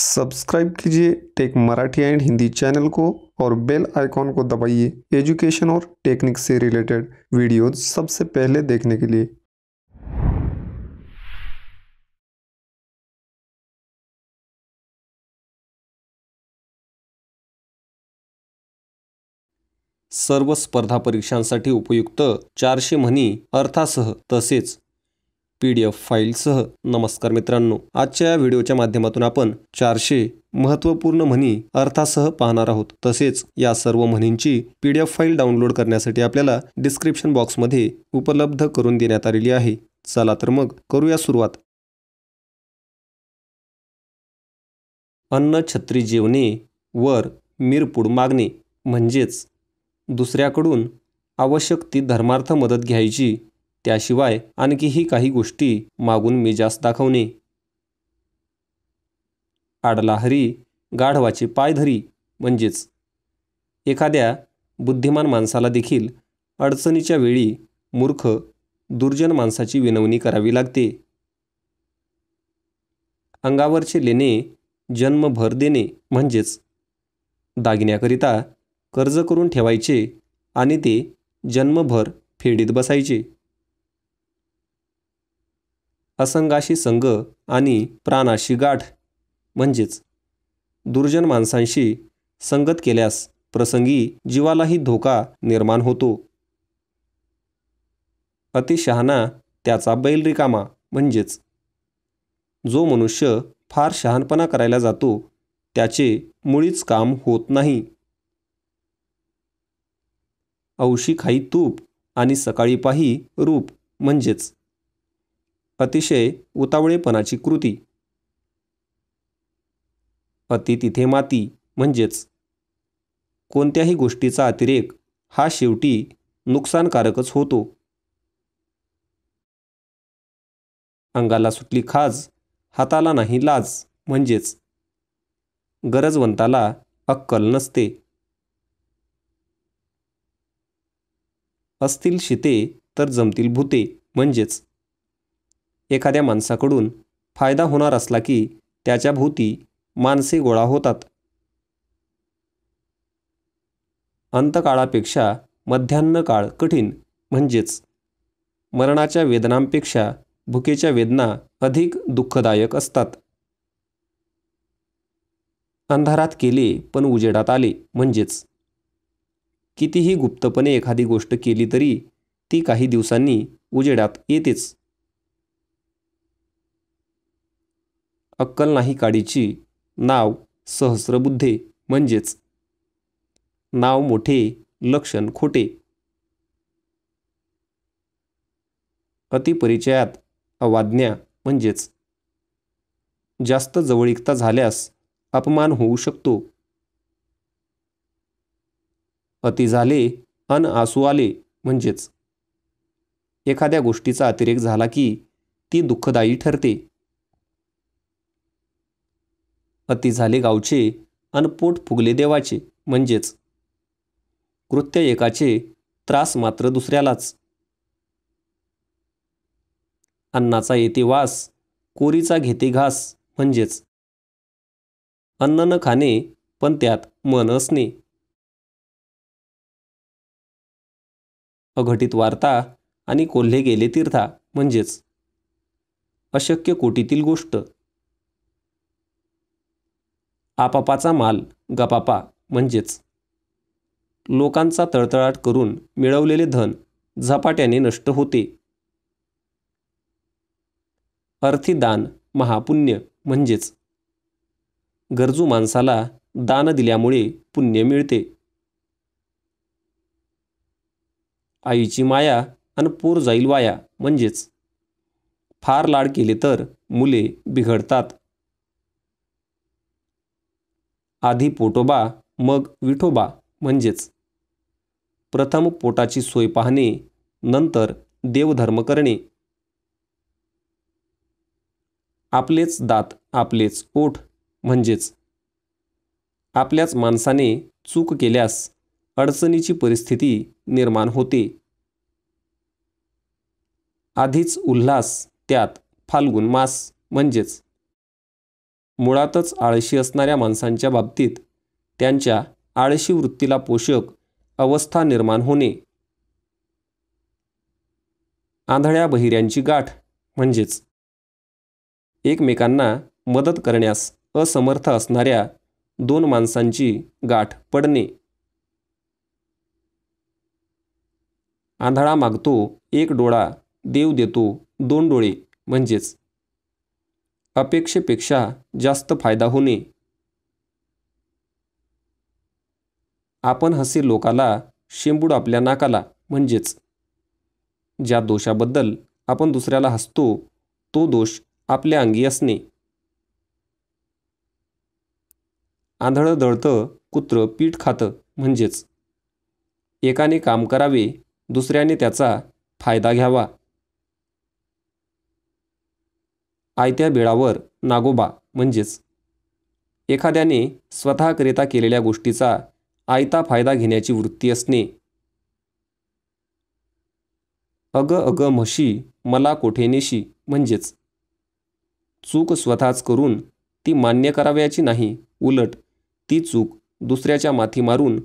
subscribe कीजिए Tech Marathi and Hindi channel को और बेल आइकॉन को दबाइए एजुकेशन और टेक्निक से रिलेटेड वीडियोज सबसे पहले देखने के लिए सर्व स्पर्धा परीक्षांसाठी उपयुक्त चारशे म्हणी अर्थासह तसेच पी डी एफ फाईलसह नमस्कार मित्रांनो आजच्या या व्हिडिओच्या माध्यमातून आपण चारशे महत्त्वपूर्ण म्हणी अर्थासह पाहणार आहोत तसेच या सर्व म्हणींची P D F file download करण्यासाठी आपल्याला डिस्क्रिप्शन बॉक्समध्ये उपलब्ध करून देण्यात आलेली आहे चला तर मग करूया सुरुवात अन्न छत्री जेवणे वर मिरपूड मागणे म्हणजेच दुसऱ्याकडून आवश्यक ती धर्मार्थ मदत घ्यायची त्याशिवाय आणखीही काही गोष्टी मागून मिजास दाखवणे आडला हरी गाढवाची पाय धरी म्हणजेच एखाद्या बुद्धिमान माणसाला देखील अडचणीच्या वेळी मूर्ख दुर्जन माणसाची विनवणी करावी लागते अंगावरचे लेणे जन्मभर देणे म्हणजेच दागिन्याकरिता कर्ज करून ठेवायचे आणि ते जन्मभर फेडीत बसायचे असंगाशी संग आणि प्राणाशी गाठ म्हणजेच दुर्जन माणसांशी संगत केल्यास प्रसंगी जीवालाही धोका निर्माण होतो अतिशहाणा त्याचा बैल रिकामा म्हणजेच जो मनुष्य फार शहाणपणा करायला जातो त्याचे मुळीच काम होत नाही औशी खाई तूप आणि सकाळी पाही रूप म्हणजेच अतिशय उतावळेपणाची कृती अति तिथे माती म्हणजेच कोणत्याही गोष्टीचा अतिरेक हा शेवटी नुकसानकारकच होतो अंगाला सुटली खाज हाताला नाही लाज म्हणजेच गरजवंताला अक्कल नसते असतील शिते तर जमतील भूते म्हणजेच एखाद्या माणसाकडून फायदा होणार असला की त्याच्या भोवती माणसे गोळा होतात अंतकाळापेक्षा मध्यान्न काळ कठीण म्हणजेच मरणाच्या वेदनांपेक्षा भुकेच्या वेदना अधिक दुःखदायक असतात अंधारात केले पण उजेडात आले म्हणजेच कितीही गुप्तपणे एखादी गोष्ट केली तरी ती काही दिवसांनी उजेडात येतेच अक्कल नाही काडीची नाव सहस्रबुद्धे म्हणजेच नाव मोठे लक्षण खोटे अतिपरिचयात अवाज्ञा म्हणजेच जास्त जवळीकता झाल्यास अपमान होऊ शकतो अति झाले अन आसू आले म्हणजेच एखाद्या गोष्टीचा अतिरेक झाला की ती दुःखदायी ठरते अति झाले गावचे अन पोट फुगले देवाचे म्हणजेच कृत्य एकाचे त्रास मात्र दुसऱ्यालाच अन्नाचा येते वास कोरीचा घेते घास म्हणजेच अन्न न खाणे पण त्यात मन असणे अघटित वार्ता आणि कोल्हे गेले तीर्था म्हणजेच अशक्य कोटीतील गोष्ट आपापाचा माल गपापा म्हणजेच लोकांचा तळतळाट करून मिळवलेले धन झपाट्याने नष्ट होते अर्थी दान महापुण्य म्हणजेच गरजू माणसाला दान दिल्यामुळे पुण्य मिळते आईची माया आणि पूर जाईल वाया म्हणजेच फार लाड केले तर मुले बिघडतात आधी पोटोबा मग विठोबा म्हणजेच प्रथम पोटाची सोय पाहणे नंतर देवधर्म करणे आपलेच दात आपलेच ओठ म्हणजेच आपल्याच माणसाने चूक केल्यास अडचणीची परिस्थिती निर्माण होते आधीच उल्हास त्यात फाल्गुन मास म्हणजेच मुळातच आळशी असणाऱ्या माणसांच्या बाबतीत त्यांच्या आळशी वृत्तीला पोषक अवस्था निर्माण होणे आंधळ्या बहिऱ्यांची गाठ म्हणजेच एकमेकांना मदत करण्यास असमर्थ असणाऱ्या दोन माणसांची गाठ पडणे आंधळा मागतो एक डोळा देव देतो दोन डोळे म्हणजेच अपेक्षेपेक्षा जास्त फायदा होणे आपण हसे लोकाला शेंबूड आपल्या नाकाला म्हणजेच ज्या दोषाबद्दल आपण दुसऱ्याला हसतो तो दोष आपल्या अंगी असणे आंधळं दळतं कुत्र पीठ खातं म्हणजेच एकाने काम करावे दुसऱ्याने त्याचा फायदा घ्यावा आयत्या बिळावर नागोबा म्हणजेच एखाद्याने स्वतःकरिता केलेल्या गोष्टीचा आयता फायदा घेण्याची वृत्ती असणे अग अग म्हशी मला कोठे नेशी म्हणजेच चूक स्वतःच करून ती मान्य करावयाची नाही उलट ती चूक दुसऱ्याच्या माथी मारून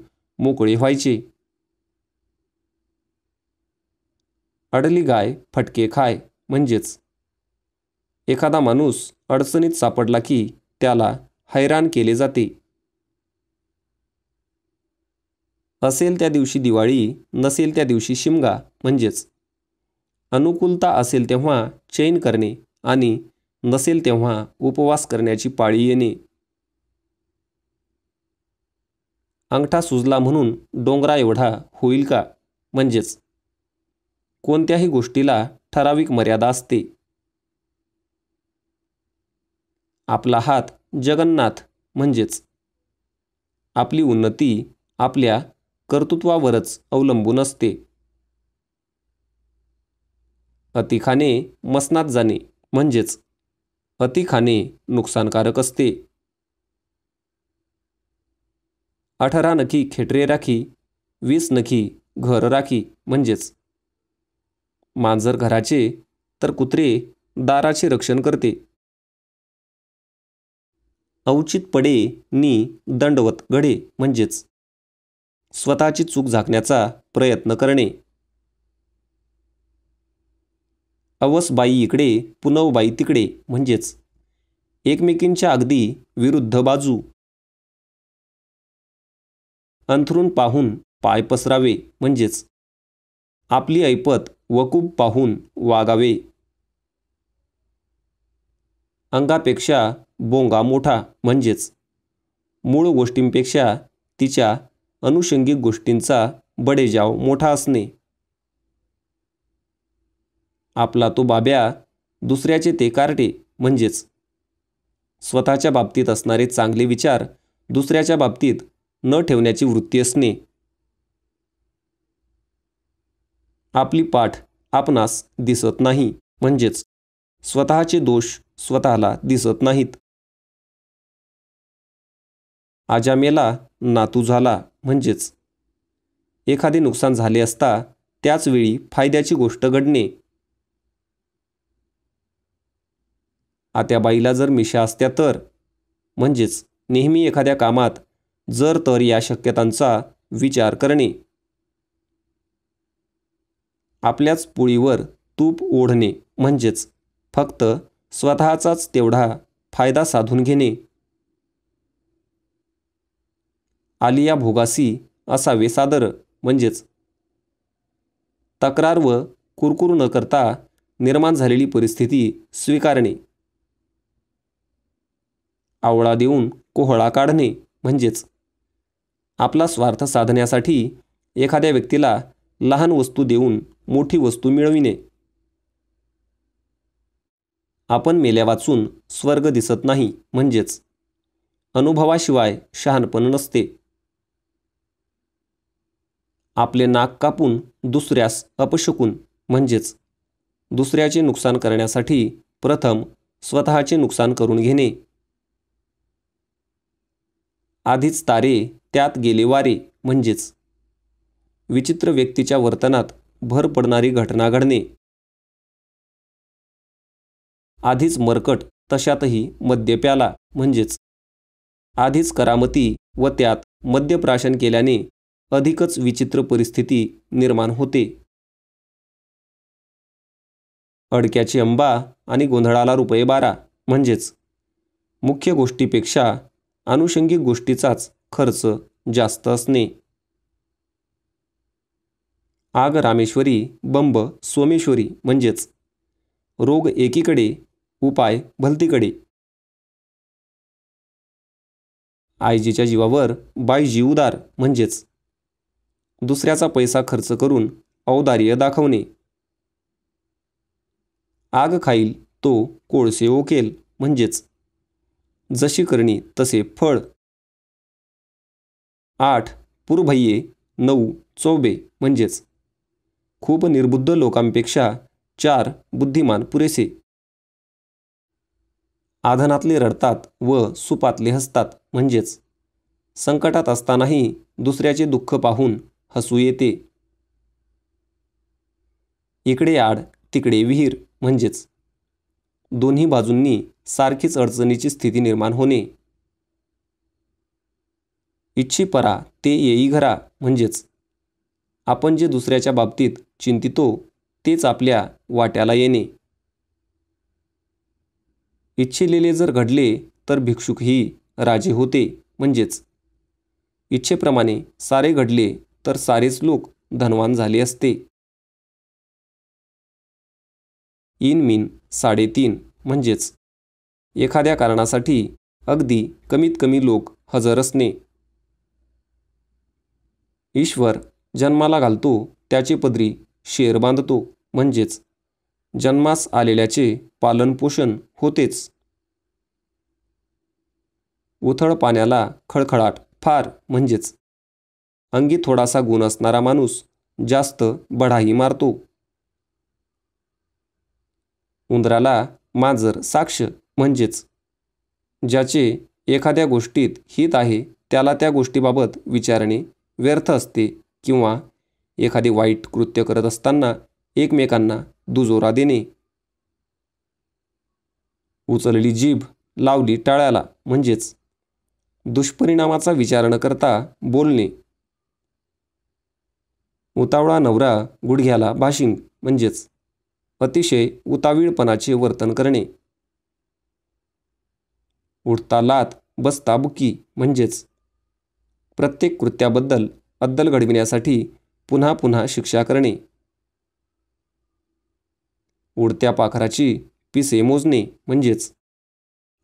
मोकळे व्हायचे अडली गाय फटके खाय म्हणजेच एखादा माणूस अडचणीत सापडला की त्याला हैराण केले जाते असेल त्या दिवशी दिवाळी नसेल त्या दिवशी शिमगा म्हणजेच अनुकूलता असेल तेव्हा चैन करणे आणि नसेल तेव्हा उपवास करण्याची पाळी येणे अंगठा सुजला म्हणून डोंगरा एवढा होईल का म्हणजेच कोणत्याही गोष्टीला ठराविक मर्यादा असते आपला हात जगन्नाथ म्हणजेच आपली उन्नती आपल्या कर्तृत्वावरच अवलंबून असते अतिखाने मसनात जाणे म्हणजेच अतिखाने नुकसानकारक असते अठरा नखी खेटरे राखी वीस नखी घर राखी म्हणजेच मांजर घराचे तर कुत्रे दाराचे रक्षण करते अवचित पडे नी दंडवत घडे म्हणजेच स्वतःची चूक झाकण्याचा प्रयत्न करणे अवसबाई इकडे पुनवबाई तिकडे म्हणजेच एकमेकींच्या अगदी विरुद्ध बाजू अंथरून पाहून पाय पसरावे म्हणजेच आपली ऐपत वकूब पाहून वागावे अंगापेक्षा बोंगा मोठा म्हणजेच मूळ गोष्टींपेक्षा तिच्या अनुषंगिक गोष्टींचा बडेजाव मोठा असणे आपला तो बाब्या दुसऱ्याचे ते कार्टे म्हणजेच स्वतःच्या बाबतीत असणारे चांगले विचार दुसऱ्याच्या बाबतीत न ठेवण्याची वृत्ती असणे आपली पाठ आपणास दिसत नाही म्हणजेच स्वतःचे दोष स्वतःला दिसत नाहीत आजामेला नातू झाला म्हणजेच एखादे नुकसान झाले असता त्याचवेळी फायद्याची गोष्ट घडणे आत्याबाईला जर मिशा असत्या तर म्हणजेच नेहमी एखाद्या कामात जर तर या शक्यतांचा विचार करणे आपल्याच पोळीवर तूप ओढणे म्हणजेच फक्त स्वतःचाच तेवढा फायदा साधून घेणे आलिया भोगासी असावे सादर म्हणजेच तक्रार व कुरकुर न करता निर्माण झालेली परिस्थिती स्वीकारणे आवळा देऊन कोहळा काढणे म्हणजेच आपला स्वार्थ साधण्यासाठी एखाद्या व्यक्तीला लहान वस्तू देऊन मोठी वस्तू मिळविणे आपण मेल्या वाचून स्वर्ग दिसत नाही म्हणजेच अनुभवाशिवाय शहाणपण नसते आपले नाक कापून दुसऱ्यास अपशकून म्हणजेच दुसऱ्याचे नुकसान करण्यासाठी प्रथम स्वतःचे नुकसान करून घेणे आधीच तारे त्यात गेले वारे म्हणजेच विचित्र व्यक्तीच्या वर्तनात भर पडणारी घटना घडणे आधीच मरकट तशातही मद्यप्याला म्हणजेच आधीच करामती व त्यात मद्यप्राशन केल्याने अधिकच विचित्र परिस्थिती निर्माण होते अडक्याची अंबा आणि गोंधळाला रुपये बारा म्हणजेच मुख्य गोष्टीपेक्षा आनुषंगिक गोष्टीचाच खर्च जास्त असणे आग रामेश्वरी बंब सोमेश्वरी म्हणजेच रोग एकीकडे उपाय भलतीकडे आईजीच्या जीवावर बाई जीवदार म्हणजेच दुसऱ्याचा पैसा खर्च करून औदार्य दाखवणे आग खाईल तो कोळसे ओकेल म्हणजेच जशी करणी तसे फळ आठ पुरभय्ये नऊ चौबे म्हणजेच खूप निर्बुद्ध लोकांपेक्षा चार बुद्धिमान पुरेसे आधनातले रडतात व सुपातले हसतात म्हणजेच संकटात असतानाही दुसऱ्याचे दुःख पाहून हसू येते इकडे आड तिकडे विहीर म्हणजेच दोन्ही बाजूंनी सारखीच अडचणीची स्थिती निर्माण होणे परा ते येई घरा म्हणजेच आपण जे दुसऱ्याच्या बाबतीत चिंतितो तेच आपल्या वाट्याला येणे इच्छिलेले जर घडले तर भिक्षुकही राजे होते म्हणजेच इच्छेप्रमाणे सारे घडले तर सारेच लोक धनवान झाले असते इन मीन साडेतीन म्हणजेच एखाद्या कारणासाठी अगदी कमीत कमी लोक हजर असणे ईश्वर जन्माला घालतो त्याचे पदरी शेर बांधतो म्हणजेच जन्मास आलेल्याचे पालनपोषण होतेच उथळ पाण्याला खळखळाट फार म्हणजेच अंगी थोडासा गुण असणारा माणूस जास्त बढाही मारतो उंदराला मांजर साक्ष म्हणजेच ज्याचे एखाद्या गोष्टीत हित आहे त्याला त्या गोष्टीबाबत विचारणे व्यर्थ असते किंवा एखादे वाईट कृत्य करत असताना एकमेकांना दुजोरा देणे उचलली जीभ लावली टाळ्याला म्हणजेच दुष्परिणामाचा विचार न करता बोलणे उतावळा नवरा गुडघ्याला भाषिंग म्हणजेच अतिशय उतावीळपणाचे वर्तन करणे उठता लात बसता बुकी म्हणजेच प्रत्येक कृत्याबद्दल अद्दल घडविण्यासाठी पुन्हा पुन्हा शिक्षा करणे उडत्या पाखराची पिसे मोजणे म्हणजेच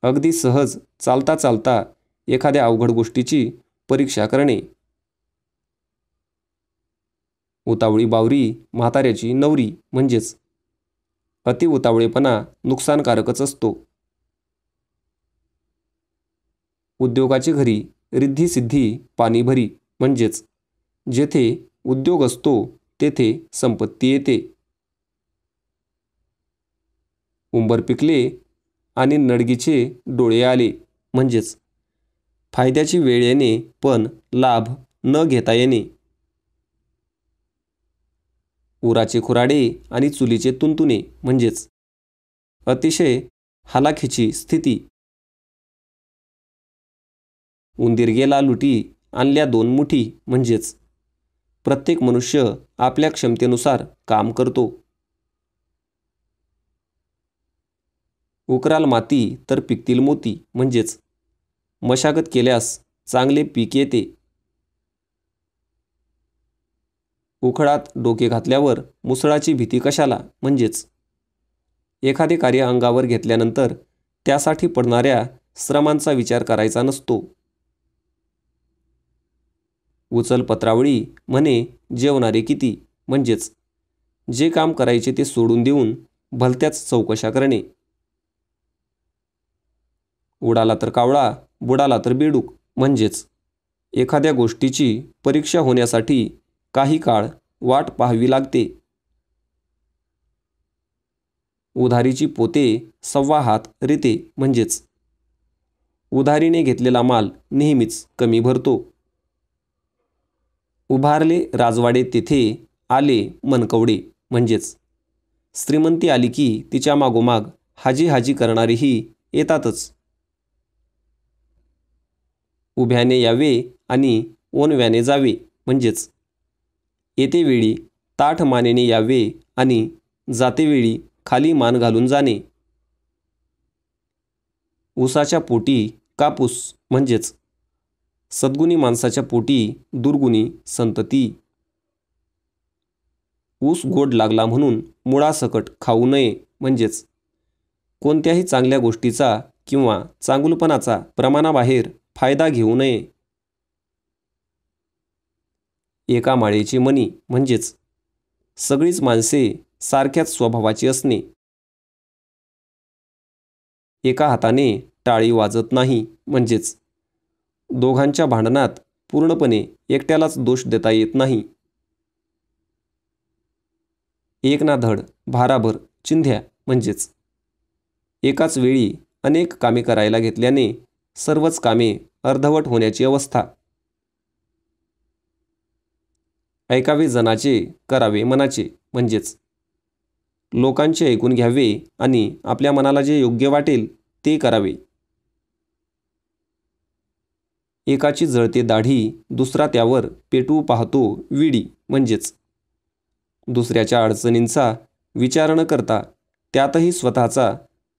अगदी सहज चालता चालता एखाद्या अवघड गोष्टीची परीक्षा करणे उतावळी बावरी म्हाताऱ्याची नवरी म्हणजेच अतिउतावळेपणा नुकसानकारकच असतो उद्योगाची घरी रिद्धी सिद्धी पाणीभरी म्हणजेच जेथे उद्योग असतो तेथे संपत्ती येते उंबर पिकले आणि नडगीचे डोळे आले म्हणजेच फायद्याची वेळ येणे पण लाभ न घेता येणे उराचे खुराडे आणि चुलीचे तुंतुणे म्हणजेच अतिशय हालाखीची स्थिती उंदीर गेला लुटी आणल्या दोन मुठी म्हणजेच प्रत्येक मनुष्य आपल्या क्षमतेनुसार काम करतो उकराल माती तर पिकतील मोती म्हणजेच मशागत केल्यास चांगले पीक येते उखडात डोके घातल्यावर मुसळाची भीती कशाला म्हणजेच एखादे कार्य अंगावर घेतल्यानंतर त्यासाठी पडणाऱ्या श्रमांचा विचार करायचा नसतो उचल पत्रावळी म्हणे जेवणारे किती म्हणजेच जे काम करायचे ते सोडून देऊन भलत्याच चौकशा करणे उडाला तर कावळा बुडाला तर बेडूक म्हणजेच एखाद्या गोष्टीची परीक्षा होण्यासाठी काही काळ वाट पाहावी लागते उधारीची पोते सव्वा हात रेते म्हणजेच उधारीने घेतलेला माल नेहमीच कमी भरतो उभारले राजवाडे तिथे आले मनकवडे म्हणजेच श्रीमंती आली की तिच्या मागोमाग हाजी हाजी करणारीही येतातच उभ्याने यावे आणि ओनव्याने जावे म्हणजेच येतेवेळी ताठ मानेने यावे आणि जातेवेळी खाली मान घालून जाणे ऊसाच्या पोटी कापूस म्हणजेच सद्गुणी माणसाच्या पोटी दुर्गुणी संतती ऊस गोड लागला म्हणून मुळासकट खाऊ नये म्हणजेच कोणत्याही चांगल्या गोष्टीचा किंवा चांगुलपणाचा प्रमाणाबाहेर फायदा घेऊ नये एका माळेची मनी म्हणजेच सगळीच माणसे सारख्याच स्वभावाची असणे एका हाताने टाळी वाजत नाही म्हणजेच दोघांच्या भांडणात पूर्णपणे एकट्यालाच दोष देता येत नाही एक ना धड भाराभर चिंध्या म्हणजेच एकाच वेळी अनेक कामे करायला घेतल्याने सर्वच कामे अर्धवट होण्याची अवस्था ऐकावे जनाचे करावे मनाचे म्हणजेच लोकांचे ऐकून घ्यावे आणि आपल्या मनाला जे योग्य वाटेल ते करावे एकाची जळते दाढी दुसरा त्यावर पेटू पाहतो विडी म्हणजेच दुसऱ्याच्या अडचणींचा विचार न करता त्यातही स्वतःचा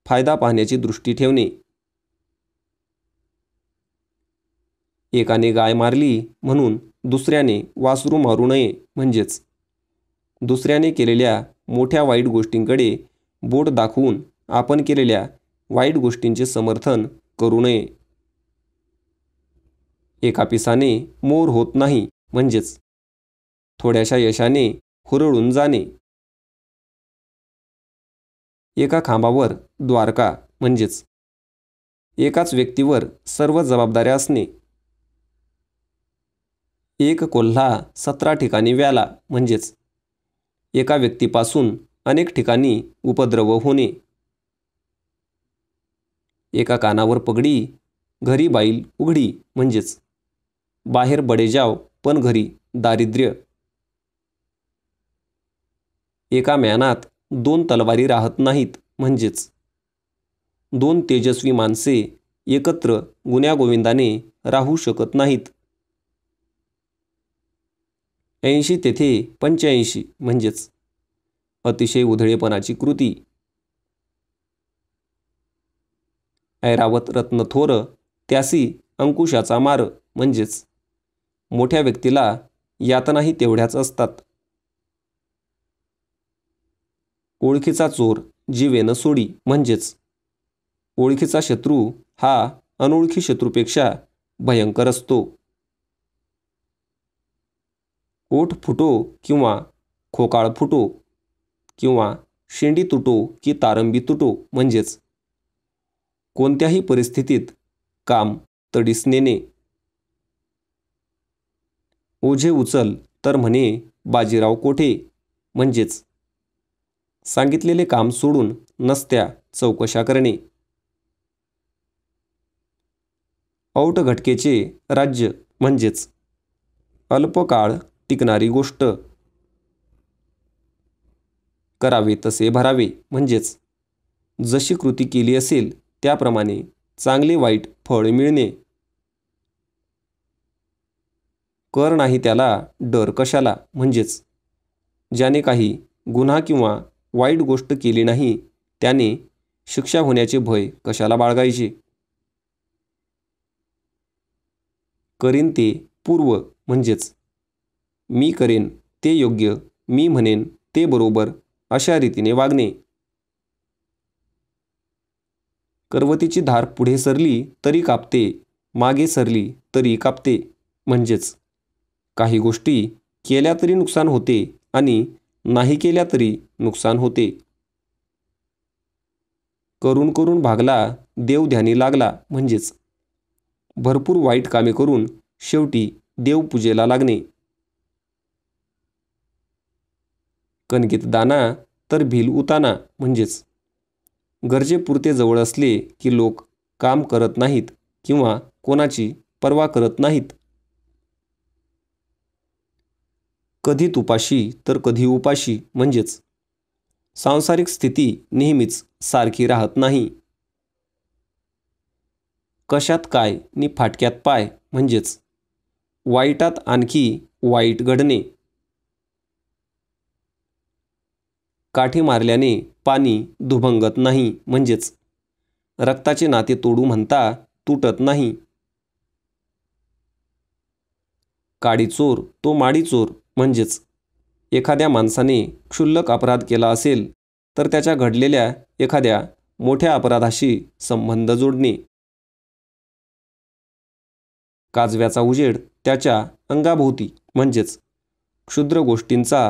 फायदा पाहण्याची दृष्टी ठेवणे एकाने गाय मारली म्हणून दुसऱ्याने वासरू मारू नये म्हणजेच दुसऱ्याने केलेल्या मोठ्या वाईट गोष्टींकडे बोट दाखवून आपण केलेल्या वाईट गोष्टींचे समर्थन करू नये एका पिसाने मोर होत नाही म्हणजेच थोड्याशा यशाने हुरळून जाणे एका खांबावर द्वारका म्हणजेच एकाच व्यक्तीवर सर्व जबाबदाऱ्या असणे एक कोल्हा सतरा ठिकाणी व्याला म्हणजेच एका व्यक्तीपासून अनेक ठिकाणी उपद्रव होणे एका कानावर पगडी घरी बाईल उघडी म्हणजेच बाहेर बडे जाव पण घरी दारिद्र्य एका म्यानात दोन तलवारी राहत नाहीत म्हणजेच दोन तेजस्वी माणसे एकत्र गोविंदाने राहू शकत नाहीत ऐंशी तेथे पंच्याऐंशी म्हणजेच अतिशय उधळेपणाची कृती ऐरावत रत्न थोर त्यासी अंकुशाचा मार म्हणजेच मोठ्या व्यक्तीला यातनाही तेवढ्याच असतात ओळखीचा चोर जीवेनं सोडी म्हणजेच ओळखीचा शत्रू हा अनोळखी शत्रूपेक्षा भयंकर असतो ओठ फुटो किंवा खोकाळ फुटो किंवा शेंडी तुटो की तारंबी तुटो म्हणजेच कोणत्याही परिस्थितीत काम तडीस नेणे ओझे उचल तर म्हणे बाजीराव कोठे म्हणजेच सांगितलेले काम सोडून नसत्या चौकशा करणे औटघटकेचे राज्य म्हणजेच अल्पकाळ टिकणारी गोष्ट करावे तसे भरावे म्हणजेच जशी कृती केली असेल त्याप्रमाणे चांगले वाईट फळ मिळणे कर नाही त्याला डर कशाला म्हणजेच ज्याने काही गुन्हा किंवा वाईट गोष्ट केली नाही त्याने शिक्षा होण्याचे भय कशाला बाळगायचे करीन ते पूर्व म्हणजेच मी करेन ते योग्य मी म्हणेन ते बरोबर अशा रीतीने वागणे करवतीची धार पुढे सरली तरी कापते मागे सरली तरी कापते म्हणजेच काही गोष्टी केल्या तरी नुकसान होते आणि नाही केल्या तरी नुकसान होते करून करून भागला देव ध्यानी लागला म्हणजेच भरपूर वाईट कामे करून शेवटी देवपूजेला लागणे कणकेत दाना तर भील उताना म्हणजेच गरजेपुरते जवळ असले की लोक काम करत नाहीत किंवा कोणाची पर्वा करत नाहीत कधी तुपाशी तर कधी उपाशी म्हणजेच सांसारिक स्थिती नेहमीच सारखी राहत नाही कशात काय नि फाटक्यात पाय म्हणजेच वाईटात आणखी वाईट घडणे काठी मारल्याने पाणी दुभंगत नाही म्हणजेच रक्ताचे नाते तोडू म्हणता तुटत नाही काडी चोर तो माडी चोर म्हणजेच एखाद्या माणसाने क्षुल्लक अपराध केला असेल तर त्याच्या घडलेल्या एखाद्या मोठ्या अपराधाशी संबंध जोडणे काजव्याचा उजेड त्याच्या अंगाभोवती म्हणजेच क्षुद्र गोष्टींचा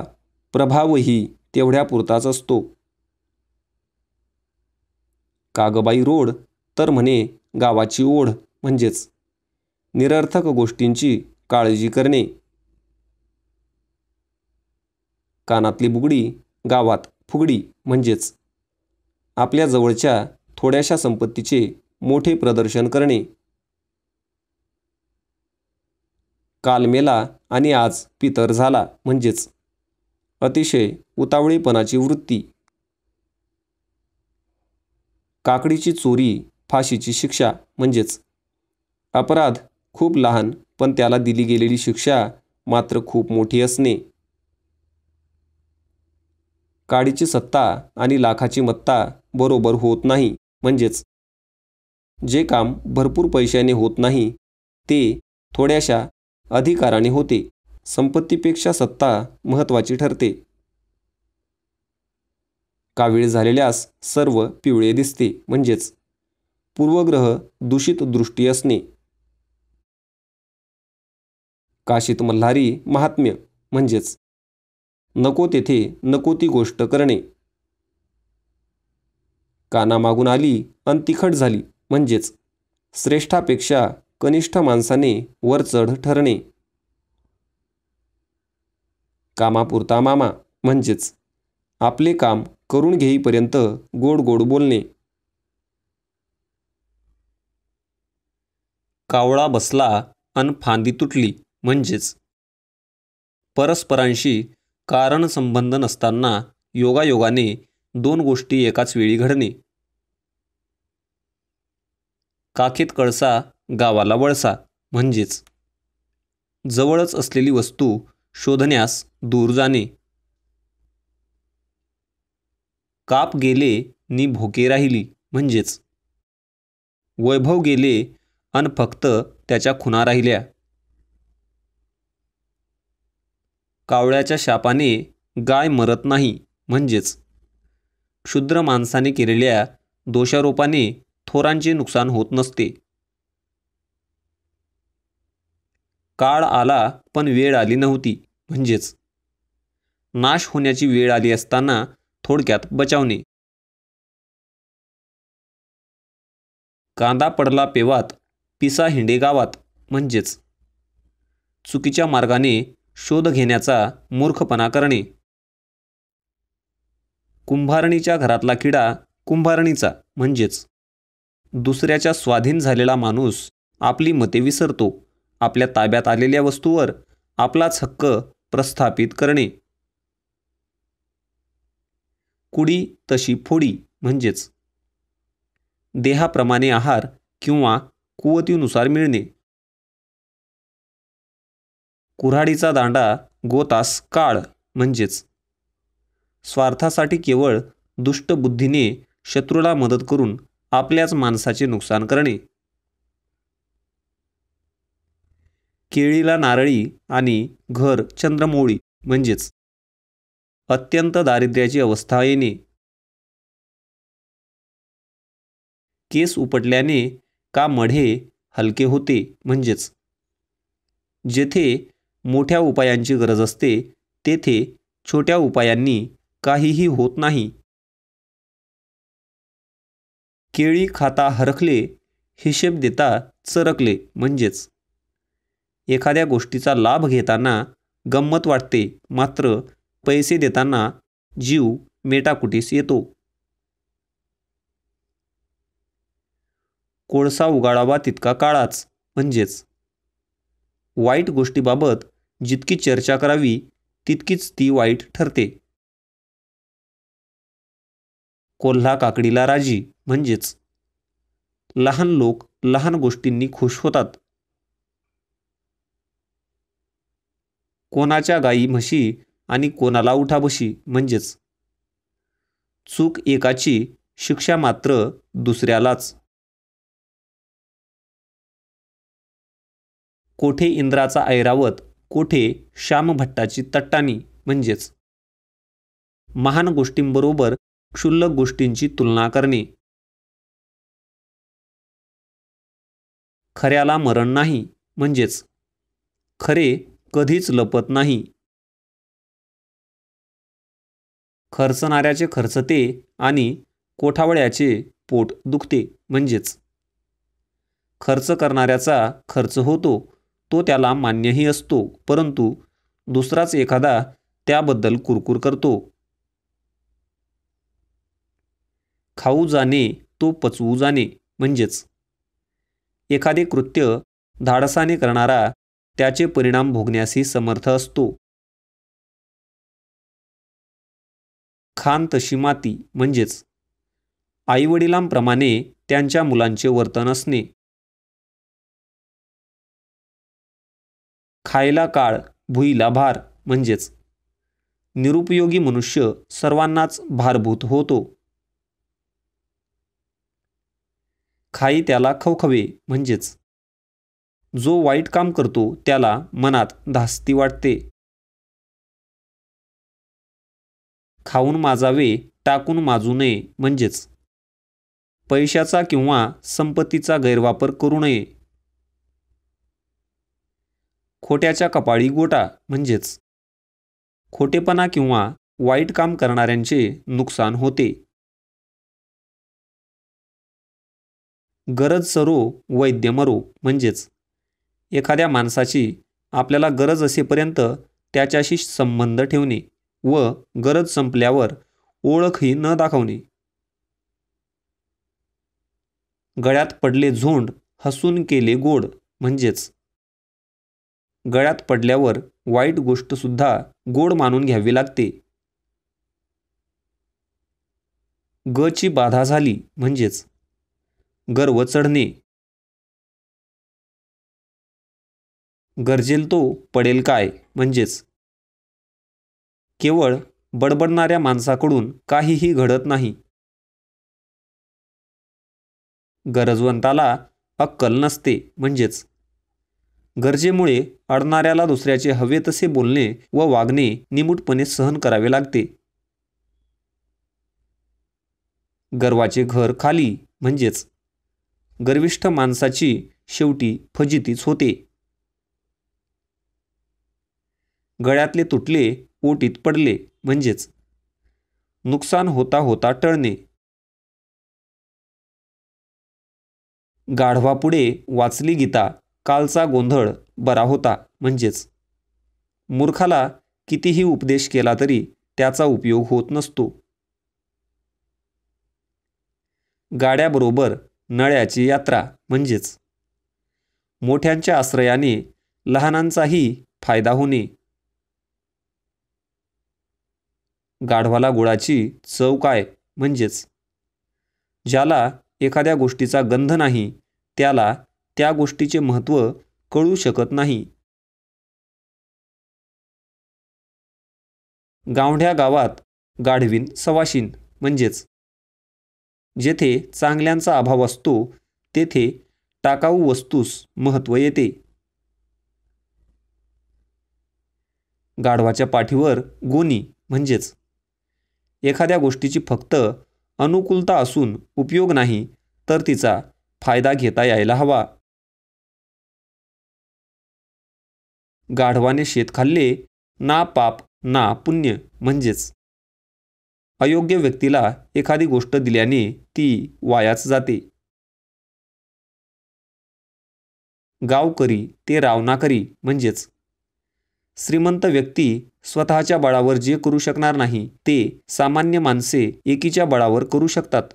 प्रभावही तेवढ्या पुरताच असतो कागबाई रोड तर म्हणे गावाची ओढ म्हणजेच निरर्थक गोष्टींची काळजी करणे कानातली बुगडी गावात फुगडी म्हणजेच आपल्या जवळच्या थोड्याशा संपत्तीचे मोठे प्रदर्शन करणे कालमेला आणि आज पितर झाला म्हणजेच अतिशय उतावळीपणाची वृत्ती काकडीची चोरी फाशीची शिक्षा म्हणजेच अपराध खूप लहान पण त्याला दिली गेलेली शिक्षा मात्र खूप मोठी असणे काडीची सत्ता आणि लाखाची मत्ता बरोबर होत नाही म्हणजेच जे काम भरपूर पैशाने होत नाही ते थोड्याशा अधिकाराने होते संपत्तीपेक्षा सत्ता महत्त्वाची ठरते कावीळ झालेल्यास सर्व पिवळे दिसते म्हणजेच पूर्वग्रह दूषित दृष्टी असणे काशीत मल्हारी महात्म्य म्हणजेच नको तेथे नको ती गोष्ट करणे कानामागून आली आणि तिखट झाली म्हणजेच श्रेष्ठापेक्षा कनिष्ठ माणसाने वरचढ ठरणे कामापुरता मामा म्हणजेच आपले काम करून घेईपर्यंत गोड गोड बोलणे कावळा बसला अन फांदी तुटली म्हणजेच परस्परांशी कारण संबंध नसताना योगायोगाने दोन गोष्टी एकाच वेळी घडणे काखेत कळसा गावाला वळसा म्हणजेच जवळच असलेली वस्तू शोधण्यास दूर जाणे काप गेले नी भोके राहिली म्हणजेच वैभव गेले अन फक्त त्याच्या खुना राहिल्या कावळ्याच्या शापाने गाय मरत नाही म्हणजेच क्षुद्र माणसाने केलेल्या दोषारोपाने थोरांचे नुकसान होत नसते काळ आला पण वेळ आली नव्हती म्हणजेच नाश होण्याची वेळ आली असताना थोडक्यात बचावणे कांदा पडला पेवात पिसा हिंडे गावात म्हणजेच चुकीच्या मार्गाने शोध घेण्याचा मूर्खपणा करणे कुंभारणीच्या घरातला किडा कुंभारणीचा म्हणजेच दुसऱ्याच्या स्वाधीन झालेला माणूस आपली मते विसरतो आपल्या ताब्यात आलेल्या वस्तूवर आपलाच हक्क प्रस्थापित करणे कुडी तशी फोडी म्हणजेच देहाप्रमाणे आहार किंवा कुवतीनुसार मिळणे कुऱ्हाडीचा दांडा गोतास काळ म्हणजेच स्वार्थासाठी केवळ दुष्ट बुद्धीने शत्रूला मदत करून आपल्याच माणसाचे नुकसान करणे केळीला नारळी आणि घर चंद्रमोळी म्हणजेच अत्यंत दारिद्र्याची अवस्था येणे केस उपटल्याने का मढे हलके होते म्हणजेच जेथे मोठ्या उपायांची गरज असते तेथे छोट्या उपायांनी काहीही होत नाही केळी खाता हरखले हिशेब देता चरकले म्हणजेच एखाद्या गोष्टीचा लाभ घेताना गंमत वाटते मात्र पैसे देताना जीव मेटाकुटीस येतो कोळसा उगाळावा तितका काळाच म्हणजेच वाईट गोष्टीबाबत जितकी चर्चा करावी तितकीच ती वाईट ठरते कोल्हा काकडीला राजी म्हणजेच लहान लोक लहान गोष्टींनी खुश होतात कोणाच्या गाई म्हशी आणि कोणाला उठा बशी म्हणजेच चूक एकाची शिक्षा मात्र दुसऱ्यालाच कोठे इंद्राचा ऐरावत कोठे भट्टाची तट्टाणी म्हणजेच महान गोष्टींबरोबर क्षुल्लक गोष्टींची तुलना करणे खऱ्याला मरण नाही म्हणजेच खरे कधीच लपत नाही खर्चणाऱ्याचे खर्चते आणि कोठावळ्याचे पोट दुखते म्हणजेच खर्च करणाऱ्याचा खर्च होतो तो त्याला मान्यही असतो परंतु दुसराच एखादा त्याबद्दल कुरकुर करतो खाऊ जाणे तो पचवू जाणे म्हणजेच एखादे कृत्य धाडसाने करणारा त्याचे परिणाम भोगण्यासही समर्थ असतो खान तशी माती म्हणजेच आईवडिलांप्रमाणे त्यांच्या मुलांचे वर्तन असणे खायला काळ भुईला भार म्हणजेच निरुपयोगी मनुष्य सर्वांनाच भारभूत होतो खाई त्याला खवखवे म्हणजेच जो वाईट काम करतो त्याला मनात धास्ती वाटते खाऊन माजावे टाकून माजू नये म्हणजेच पैशाचा किंवा संपत्तीचा गैरवापर करू नये खोट्याच्या कपाळी गोटा म्हणजेच खोटेपणा किंवा वाईट काम करणाऱ्यांचे नुकसान होते गरज सरो वैद्य मरो म्हणजेच एखाद्या माणसाची आपल्याला गरज असेपर्यंत त्याच्याशी संबंध ठेवणे व गरज संपल्यावर ओळखही न दाखवणे गळ्यात पडले झोंड हसून केले गोड म्हणजेच गळ्यात पडल्यावर वाईट गोष्ट सुद्धा गोड मानून घ्यावी लागते गची बाधा झाली म्हणजेच गर्व चढणे गरजेल तो पडेल काय म्हणजेच केवळ बडबडणाऱ्या माणसाकडून काहीही घडत नाही गरजवंताला अक्कल नसते म्हणजेच गरजेमुळे अडणाऱ्याला दुसऱ्याचे हवे तसे बोलणे व वागणे निमूटपणे सहन करावे लागते गर्वाचे घर खाली म्हणजेच गर्विष्ठ माणसाची शेवटी फजितीच होते गळ्यातले तुटले ओटीत पडले म्हणजेच नुकसान होता होता टळणे गाढवापुढे वाचली गीता कालचा गोंधळ बरा होता म्हणजेच मूर्खाला कितीही उपदेश केला तरी त्याचा उपयोग होत नसतो गाड्याबरोबर नळ्याची यात्रा म्हणजेच मोठ्यांच्या आश्रयाने लहानांचाही फायदा होणे गाढवाला गुळाची चव काय म्हणजेच ज्याला एखाद्या गोष्टीचा गंध नाही त्याला त्या गोष्टीचे महत्त्व कळू शकत नाही गावढ्या गावात गाढवीन सवाशीन म्हणजेच जेथे चांगल्यांचा अभाव असतो तेथे टाकाऊ वस्तूस महत्त्व येते गाढवाच्या पाठीवर गोनी म्हणजेच एखाद्या गोष्टीची फक्त अनुकूलता असून उपयोग नाही तर तिचा फायदा घेता यायला हवा गाढवाने शेत खाल्ले ना पाप ना पुण्य म्हणजेच अयोग्य व्यक्तीला एखादी गोष्ट दिल्याने ती वायाच जाते गावकरी ते रावणाकरी म्हणजेच श्रीमंत व्यक्ती स्वतःच्या बळावर जे करू शकणार नाही ते सामान्य माणसे एकीच्या बळावर करू शकतात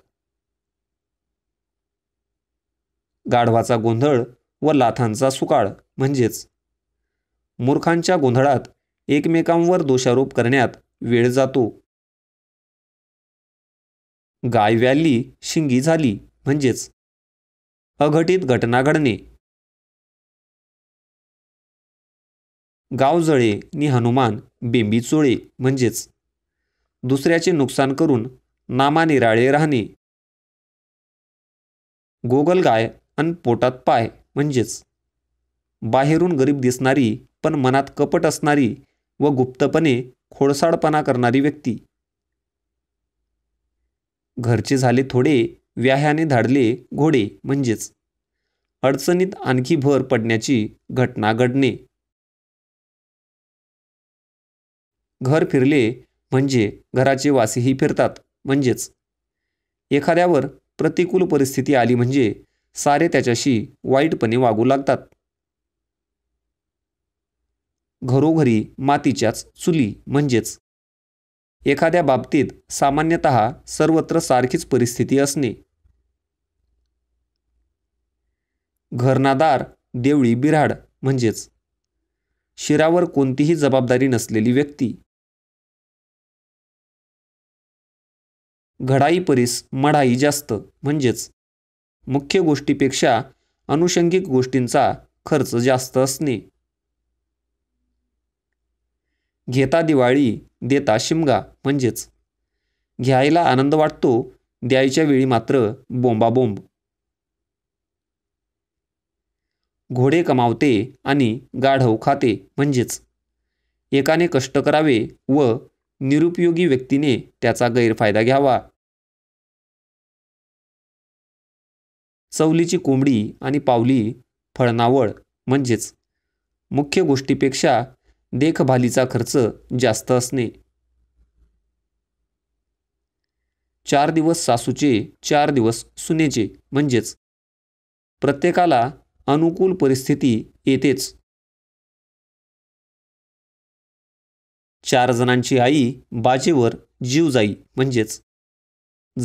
गाढवाचा गोंधळ व लाथांचा सुकाळ म्हणजेच मूर्खांच्या गोंधळात एकमेकांवर दोषारोप करण्यात वेळ जातो गाय व्याली शिंगी झाली म्हणजेच अघटित घटना घडणे गावजळे नि हनुमान बेंबीचोळे म्हणजेच दुसऱ्याचे नुकसान करून नामानिराळे राहणे गोगलगाय अन पोटात पाय म्हणजेच बाहेरून गरीब दिसणारी पण मनात कपट असणारी व गुप्तपणे खोडसाडपणा करणारी व्यक्ती घरचे झाले थोडे व्याह्याने धाडले घोडे म्हणजेच अडचणीत आणखी भर पडण्याची घटना घडणे घर फिरले म्हणजे घराचे वासीही फिरतात म्हणजेच एखाद्यावर प्रतिकूल परिस्थिती आली म्हणजे सारे त्याच्याशी वाईटपणे वागू लागतात घरोघरी मातीच्याच चुली म्हणजेच एखाद्या बाबतीत सामान्यत सर्वत्र सारखीच परिस्थिती असणे घरनादार देवळी बिराड म्हणजेच शिरावर कोणतीही जबाबदारी नसलेली व्यक्ती घडाई परीस मढाई जास्त म्हणजेच मुख्य गोष्टीपेक्षा अनुषंगिक गोष्टींचा खर्च जास्त असणे घेता दिवाळी देता शिमगा म्हणजेच घ्यायला आनंद वाटतो द्यायच्या वेळी मात्र बोंबाबोंब घोडे कमावते आणि गाढव खाते म्हणजेच एकाने कष्ट करावे व निरुपयोगी व्यक्तीने त्याचा गैरफायदा घ्यावा चवलीची कोंबडी आणि पावली फळनावळ म्हणजेच मुख्य गोष्टीपेक्षा देखभालीचा खर्च जास्त असणे चार दिवस सासूचे चार दिवस सुनेचे म्हणजेच प्रत्येकाला अनुकूल परिस्थिती येतेच चार जणांची आई बाजेवर जीव जाई म्हणजेच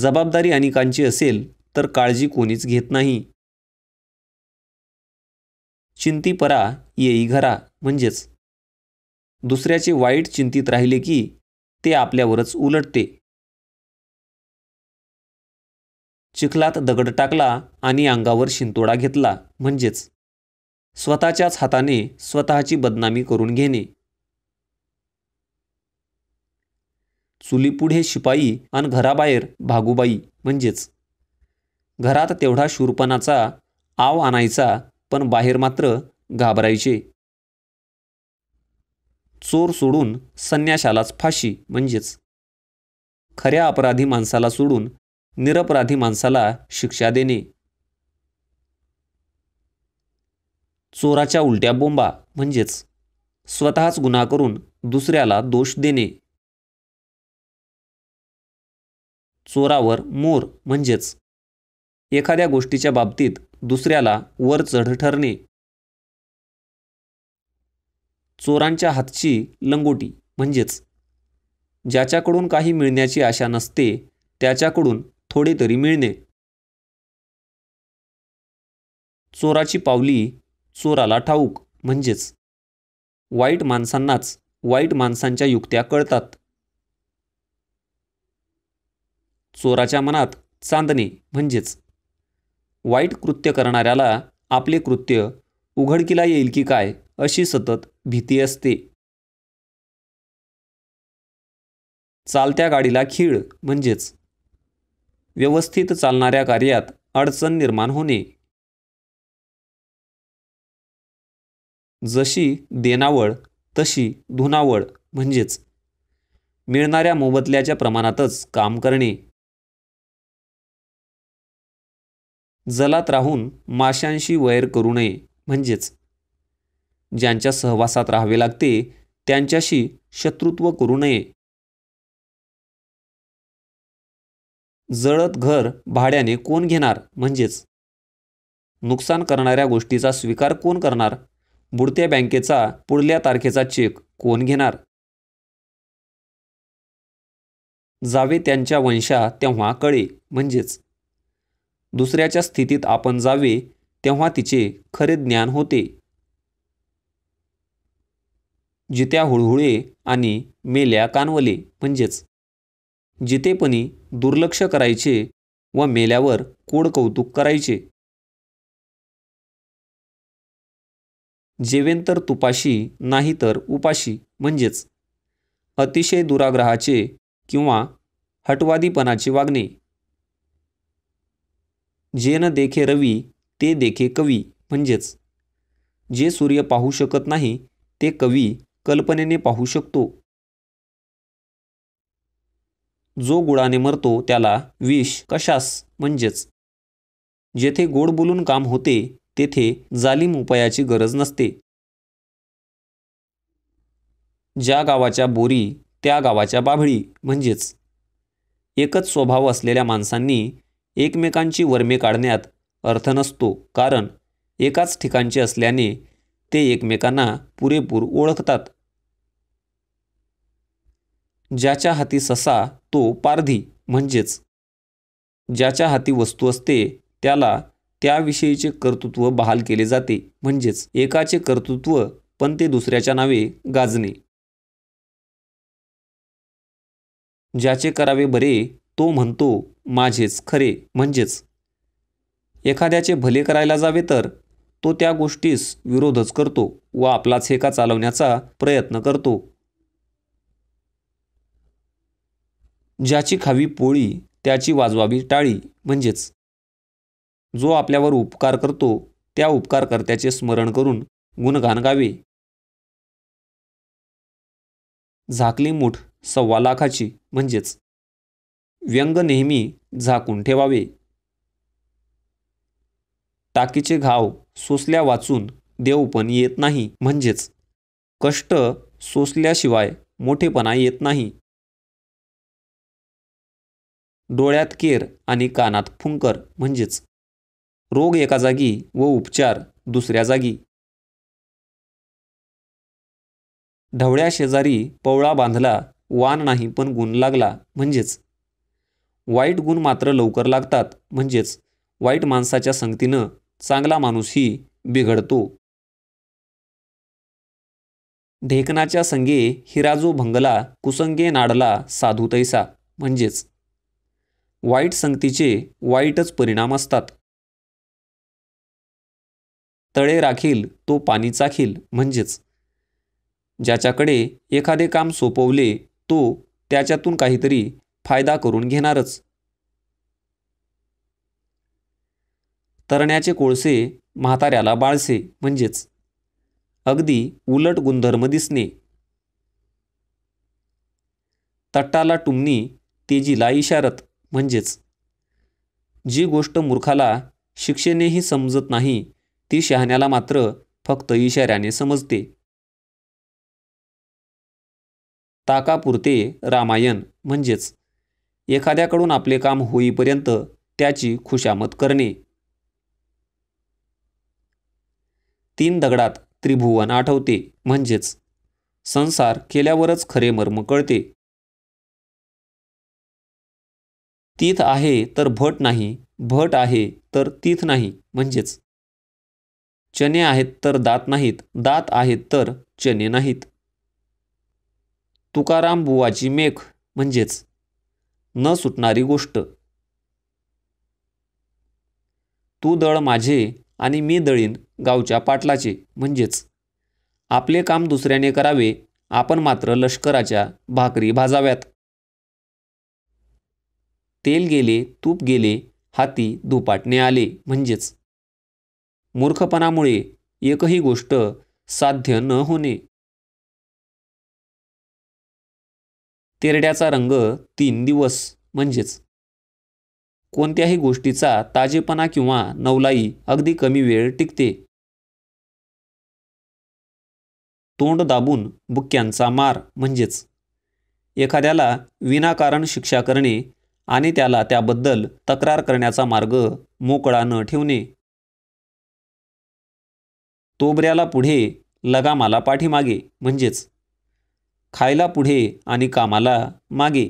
जबाबदारी अनेकांची असेल तर काळजी कोणीच घेत नाही परा येई घरा म्हणजेच दुसऱ्याचे वाईट चिंतित राहिले की ते आपल्यावरच उलटते चिखलात दगड टाकला आणि अंगावर शिंतोडा घेतला म्हणजेच स्वतःच्याच हाताने स्वतःची बदनामी करून घेणे चुलीपुढे शिपाई आणि घराबाहेर भागूबाई म्हणजेच घरात तेवढा शूरपणाचा आव आणायचा पण बाहेर मात्र घाबरायचे चोर सोडून संन्याशालाच फाशी म्हणजेच खऱ्या अपराधी माणसाला सोडून निरपराधी माणसाला शिक्षा देणे चोराच्या उलट्या बोंबा म्हणजेच स्वतःच गुन्हा करून दुसऱ्याला दोष देणे चोरावर मोर म्हणजेच एखाद्या गोष्टीच्या बाबतीत दुसऱ्याला वर चढ ठरणे चोरांच्या हातची लंगोटी म्हणजेच ज्याच्याकडून काही मिळण्याची आशा नसते त्याच्याकडून थोडे तरी मिळणे चोराची पावली चोराला ठाऊक म्हणजेच वाईट माणसांनाच वाईट माणसांच्या युक्त्या कळतात चोराच्या मनात चांदणे म्हणजेच वाईट कृत्य करणाऱ्याला आपले कृत्य उघडकीला येईल की काय अशी सतत भीती असते चालत्या गाडीला खीळ म्हणजेच व्यवस्थित चालणाऱ्या कार्यात अडचण निर्माण होणे जशी देनावळ तशी धुनावळ म्हणजेच मिळणाऱ्या मोबदल्याच्या प्रमाणातच काम करणे जलात राहून माशांशी वैर करू नये म्हणजेच ज्यांच्या सहवासात राहावे लागते त्यांच्याशी शत्रुत्व करू नये जळत घर भाड्याने कोण घेणार म्हणजेच नुकसान करणाऱ्या गोष्टीचा स्वीकार कोण करणार बुडत्या बँकेचा पुढल्या तारखेचा चेक कोण घेणार जावे त्यांच्या वंशा तेव्हा कळे म्हणजेच दुसऱ्याच्या स्थितीत आपण जावे तेव्हा तिचे खरे ज्ञान होते जित्या हुळहुळे आणि मेल्या कानवले म्हणजेच जितेपणी दुर्लक्ष करायचे व मेल्यावर कोड कौतुक करायचे जेवेंतर तुपाशी नाही तर उपाशी म्हणजेच अतिशय दुराग्रहाचे किंवा हटवादीपणाचे वागणे जे न देखे रवी ते देखे कवी म्हणजेच जे सूर्य पाहू शकत नाही ते कवी कल्पनेने पाहू शकतो जो गुळाने मरतो त्याला विष कशास म्हणजेच जेथे गोड बोलून काम होते तेथे जालिम उपायाची गरज नसते ज्या गावाच्या बोरी त्या गावाच्या बाभळी म्हणजेच एकच स्वभाव असलेल्या माणसांनी एकमेकांची वर्मे काढण्यात अर्थ नसतो कारण एकाच ठिकाणचे असल्याने ते एकमेकांना पुरेपूर ओळखतात ज्याच्या हाती ससा तो पारधी म्हणजेच ज्याच्या हाती वस्तू असते त्याला त्याविषयीचे कर्तृत्व बहाल केले जाते म्हणजेच एकाचे कर्तृत्व पण ते दुसऱ्याच्या नावे गाजणे ज्याचे करावे बरे तो म्हणतो माझेच खरे म्हणजेच एखाद्याचे भले करायला जावे तर तो त्या गोष्टीस विरोधच करतो व आपलाच हेका चालवण्याचा प्रयत्न करतो ज्याची खावी पोळी त्याची वाजवावी टाळी म्हणजेच जो आपल्यावर उपकार करतो त्या उपकारकर्त्याचे स्मरण करून गुणगान गावे झाकली मुठ सव्वा लाखाची म्हणजेच व्यंग नेहमी झाकून ठेवावे टाकीचे घाव सोसल्या वाचून देव पण येत नाही म्हणजेच कष्ट सोसल्याशिवाय मोठेपणा येत नाही डोळ्यात केर आणि कानात फुंकर म्हणजेच रोग एका जागी व उपचार दुसऱ्या जागी ढवळ्या शेजारी पवळा बांधला वान नाही पण गुण लागला म्हणजेच वाईट गुण मात्र लवकर लागतात म्हणजेच वाईट माणसाच्या संगतीनं चांगला माणूसही बिघडतो ढेकणाच्या संगे हिराजो भंगला कुसंगे नाडला साधू तैसा म्हणजेच वाईट संगतीचे वाईटच परिणाम असतात तळे राखील तो पाणी चाखील म्हणजेच ज्याच्याकडे एखादे काम सोपवले तो त्याच्यातून काहीतरी फायदा करून घेणारच तरण्याचे कोळसे म्हाताऱ्याला बाळसे म्हणजेच अगदी उलट गुणधर्म दिसणे तट्टाला टुमनी तेजीला इशारत म्हणजेच जी गोष्ट मूर्खाला शिक्षेनेही समजत नाही ती शहाण्याला मात्र फक्त इशाऱ्याने समजते ताकापुरते रामायण म्हणजेच एखाद्याकडून आपले काम होईपर्यंत त्याची खुशामत करणे तीन दगडात त्रिभुवन आठवते म्हणजेच संसार केल्यावरच खरे मर्म कळते तीथ आहे तर भट नाही भट आहे तर तीथ नाही म्हणजेच चने आहेत तर दात नाहीत दात आहेत तर चने नाहीत तुकाराम बुवाची मेख म्हणजेच न सुटणारी गोष्ट तू दळ माझे आणि मी दळीन गावच्या पाटलाचे म्हणजेच आपले काम दुसऱ्याने करावे आपण मात्र लष्कराच्या भाकरी भाजाव्यात तेल गेले तूप गेले हाती दुपाटणे आले म्हणजेच मूर्खपणामुळे एकही गोष्ट साध्य न होणे तेरड्याचा रंग तीन दिवस म्हणजेच कोणत्याही गोष्टीचा ताजेपणा किंवा नवलाई अगदी कमी वेळ टिकते तोंड दाबून बुक्क्यांचा मार म्हणजेच एखाद्याला विनाकारण शिक्षा करणे आणि त्याला त्याबद्दल तक्रार करण्याचा मार्ग मोकळा न ठेवणे तोबऱ्याला पुढे लगामाला पाठीमागे म्हणजेच खायला पुढे आणि कामाला मागे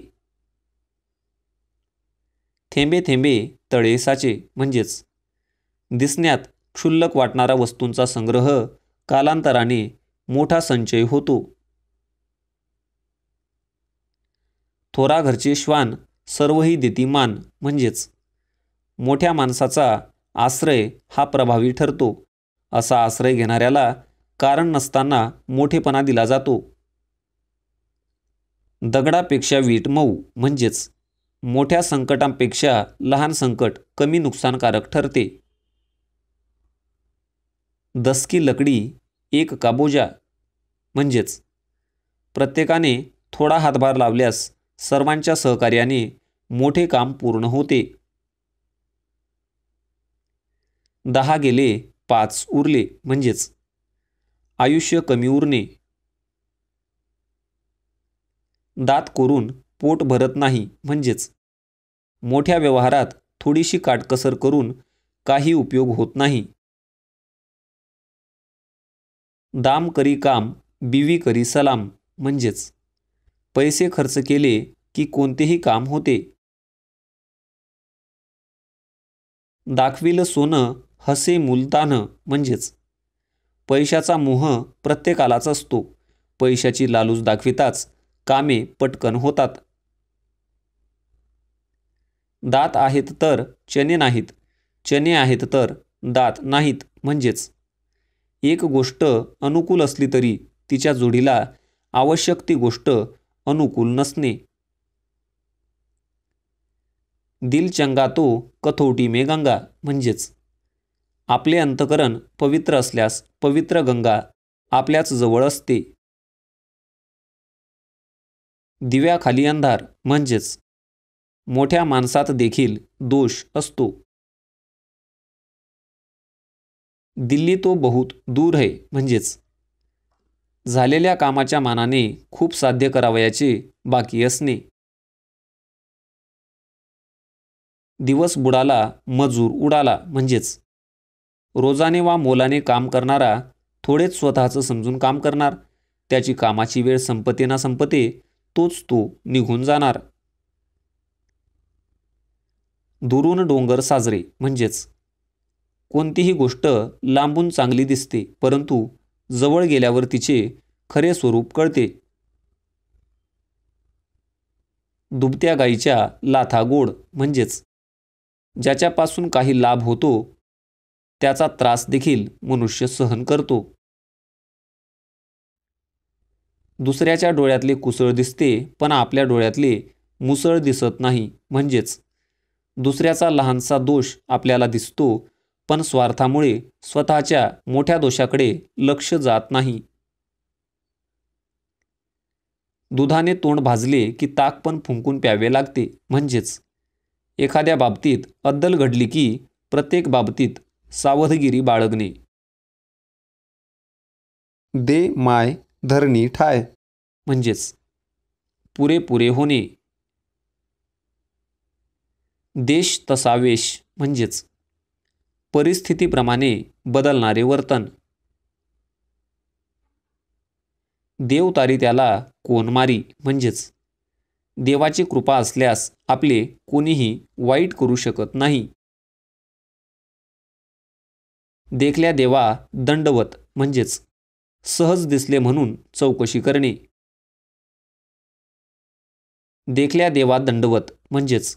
थेंबे थेंबे तळेसाचे साचे म्हणजेच दिसण्यात क्षुल्लक वाटणारा वस्तूंचा संग्रह कालांतराने मोठा संचय होतो थोरा घरचे श्वान सर्वही देती मान म्हणजेच मोठ्या माणसाचा आश्रय हा प्रभावी ठरतो असा आश्रय घेणाऱ्याला कारण नसताना मोठेपणा दिला जातो दगडापेक्षा वीट मऊ म्हणजेच मोठ्या संकटांपेक्षा लहान संकट कमी नुकसानकारक ठरते दसकी लकडी एक काबोजा म्हणजेच प्रत्येकाने थोडा हातभार लावल्यास सर्वांच्या सहकार्याने मोठे काम पूर्ण होते दहा गेले पाच उरले म्हणजेच आयुष्य कमी उरणे दात कोरून पोट भरत नाही म्हणजेच मोठ्या व्यवहारात थोडीशी काटकसर करून काही उपयोग होत नाही दाम करी काम बीवी करी सलाम म्हणजेच पैसे खर्च केले की कोणतेही काम होते दाखविलं सोनं हसे मुलतानं म्हणजेच पैशाचा मोह प्रत्येकालाच असतो पैशाची लालूच दाखविताच कामे पटकन होतात दात आहेत तर चने नाहीत चने आहेत तर दात नाहीत म्हणजेच एक गोष्ट अनुकूल असली तरी तिच्या जोडीला आवश्यक ती गोष्ट अनुकूल नसणे दिल चंगा तो कथोटी मे गंगा म्हणजेच आपले अंतकरण पवित्र असल्यास पवित्र गंगा आपल्याच जवळ असते दिव्याखाली अंधार म्हणजेच मोठ्या माणसात देखील दोष असतो दिल्ली तो बहुत दूर आहे म्हणजेच झालेल्या कामाच्या मानाने खूप साध्य करावयाचे बाकी असणे दिवस बुडाला मजूर उडाला म्हणजेच रोजाने वा मोलाने काम करणारा थोडेच स्वतःचं समजून काम करणार त्याची कामाची वेळ संपते ना संपते तोच तो निघून जाणार दुरून डोंगर साजरे म्हणजेच कोणतीही गोष्ट लांबून चांगली दिसते परंतु जवळ गेल्यावर तिचे खरे स्वरूप कळते दुबत्या गाईच्या लाथा गोड म्हणजेच ज्याच्यापासून काही लाभ होतो त्याचा त्रास देखील मनुष्य सहन करतो दुसऱ्याच्या डोळ्यातले कुसळ दिसते पण आपल्या डोळ्यातले मुसळ दिसत नाही म्हणजेच दुसऱ्याचा लहानसा दोष आपल्याला दिसतो पण स्वार्थामुळे स्वतःच्या मोठ्या दोषाकडे लक्ष जात नाही दुधाने तोंड भाजले की ताक पण फुंकून प्यावे लागते म्हणजेच एखाद्या बाबतीत अद्दल घडली की प्रत्येक बाबतीत सावधगिरी बाळगणे दे माय धरणी ठाय म्हणजेच पुरेपुरे होणे देश तसावेश, म्हणजेच परिस्थितीप्रमाणे बदलणारे वर्तन देवतारी त्याला मारी, म्हणजेच देवाची कृपा असल्यास आपले कोणीही वाईट करू शकत नाही देखल्या देवा दंडवत म्हणजेच सहज दिसले म्हणून चौकशी करणे देखल्या देवा दंडवत म्हणजेच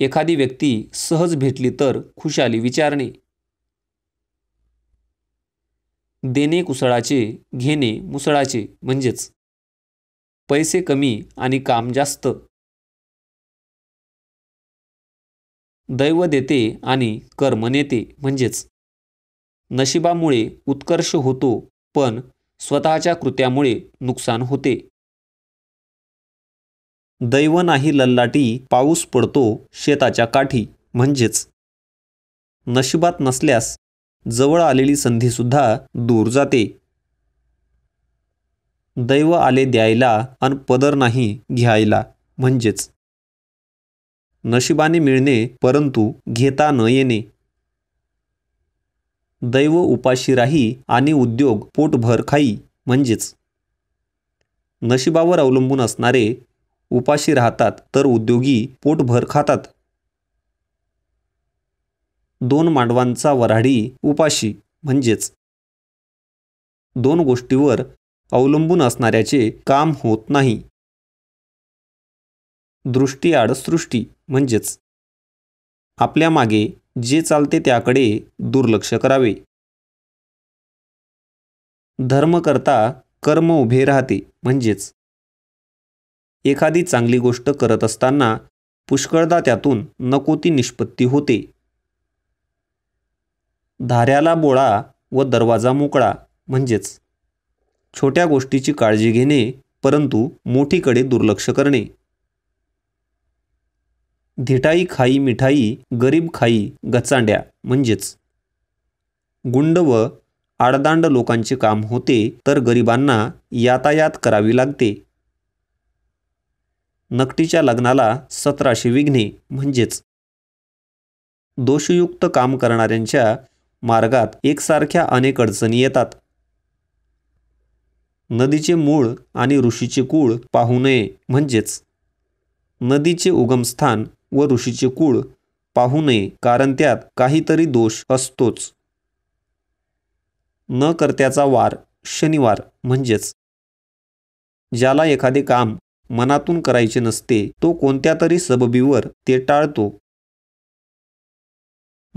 एखादी व्यक्ती सहज भेटली तर खुशाली विचारणे देणे कुसळाचे घेणे मुसळाचे म्हणजेच पैसे कमी आणि काम जास्त दैव देते आणि कर्म नेते म्हणजेच नशिबामुळे उत्कर्ष होतो पण स्वतःच्या कृत्यामुळे नुकसान होते दैव नाही लल्लाटी पाऊस पडतो शेताच्या काठी म्हणजेच नशिबात नसल्यास जवळ आलेली संधी संधीसुद्धा दूर जाते दैव आले द्यायला अन पदर नाही घ्यायला म्हणजेच नशिबाने मिळणे परंतु घेता न येणे दैव उपाशी राही आणि उद्योग पोटभर खाई म्हणजेच नशिबावर अवलंबून असणारे उपाशी राहतात तर उद्योगी पोटभर खातात दोन मांडवांचा वराडी उपाशी म्हणजेच दोन गोष्टीवर अवलंबून असणाऱ्याचे काम होत नाही दृष्टीआड सृष्टी म्हणजेच आपल्या मागे जे चालते त्याकडे दुर्लक्ष करावे धर्म करता कर्म उभे राहते म्हणजेच एखादी चांगली गोष्ट करत असताना पुष्कळदा त्यातून नको ती निष्पत्ती होते धाऱ्याला बोळा व दरवाजा मोकळा म्हणजेच छोट्या गोष्टीची काळजी घेणे परंतु मोठीकडे दुर्लक्ष करणे धिटाई खाई मिठाई गरीब खाई गचांड्या म्हणजेच गुंड व आडदांड लोकांचे काम होते तर गरिबांना यातायात करावी लागते नकटीच्या लग्नाला सतराशे विघ्ने म्हणजेच दोषयुक्त काम करणाऱ्यांच्या मार्गात एकसारख्या अनेक अडचणी येतात नदीचे मूळ आणि ऋषीचे कूळ पाहू नये म्हणजेच नदीचे उगमस्थान व ऋषीचे कुळ पाहू नये कारण त्यात काहीतरी दोष असतोच न करत्याचा वार शनिवार म्हणजेच ज्याला एखादे काम मनातून करायचे नसते तो कोणत्या तरी सबबीवर ते टाळतो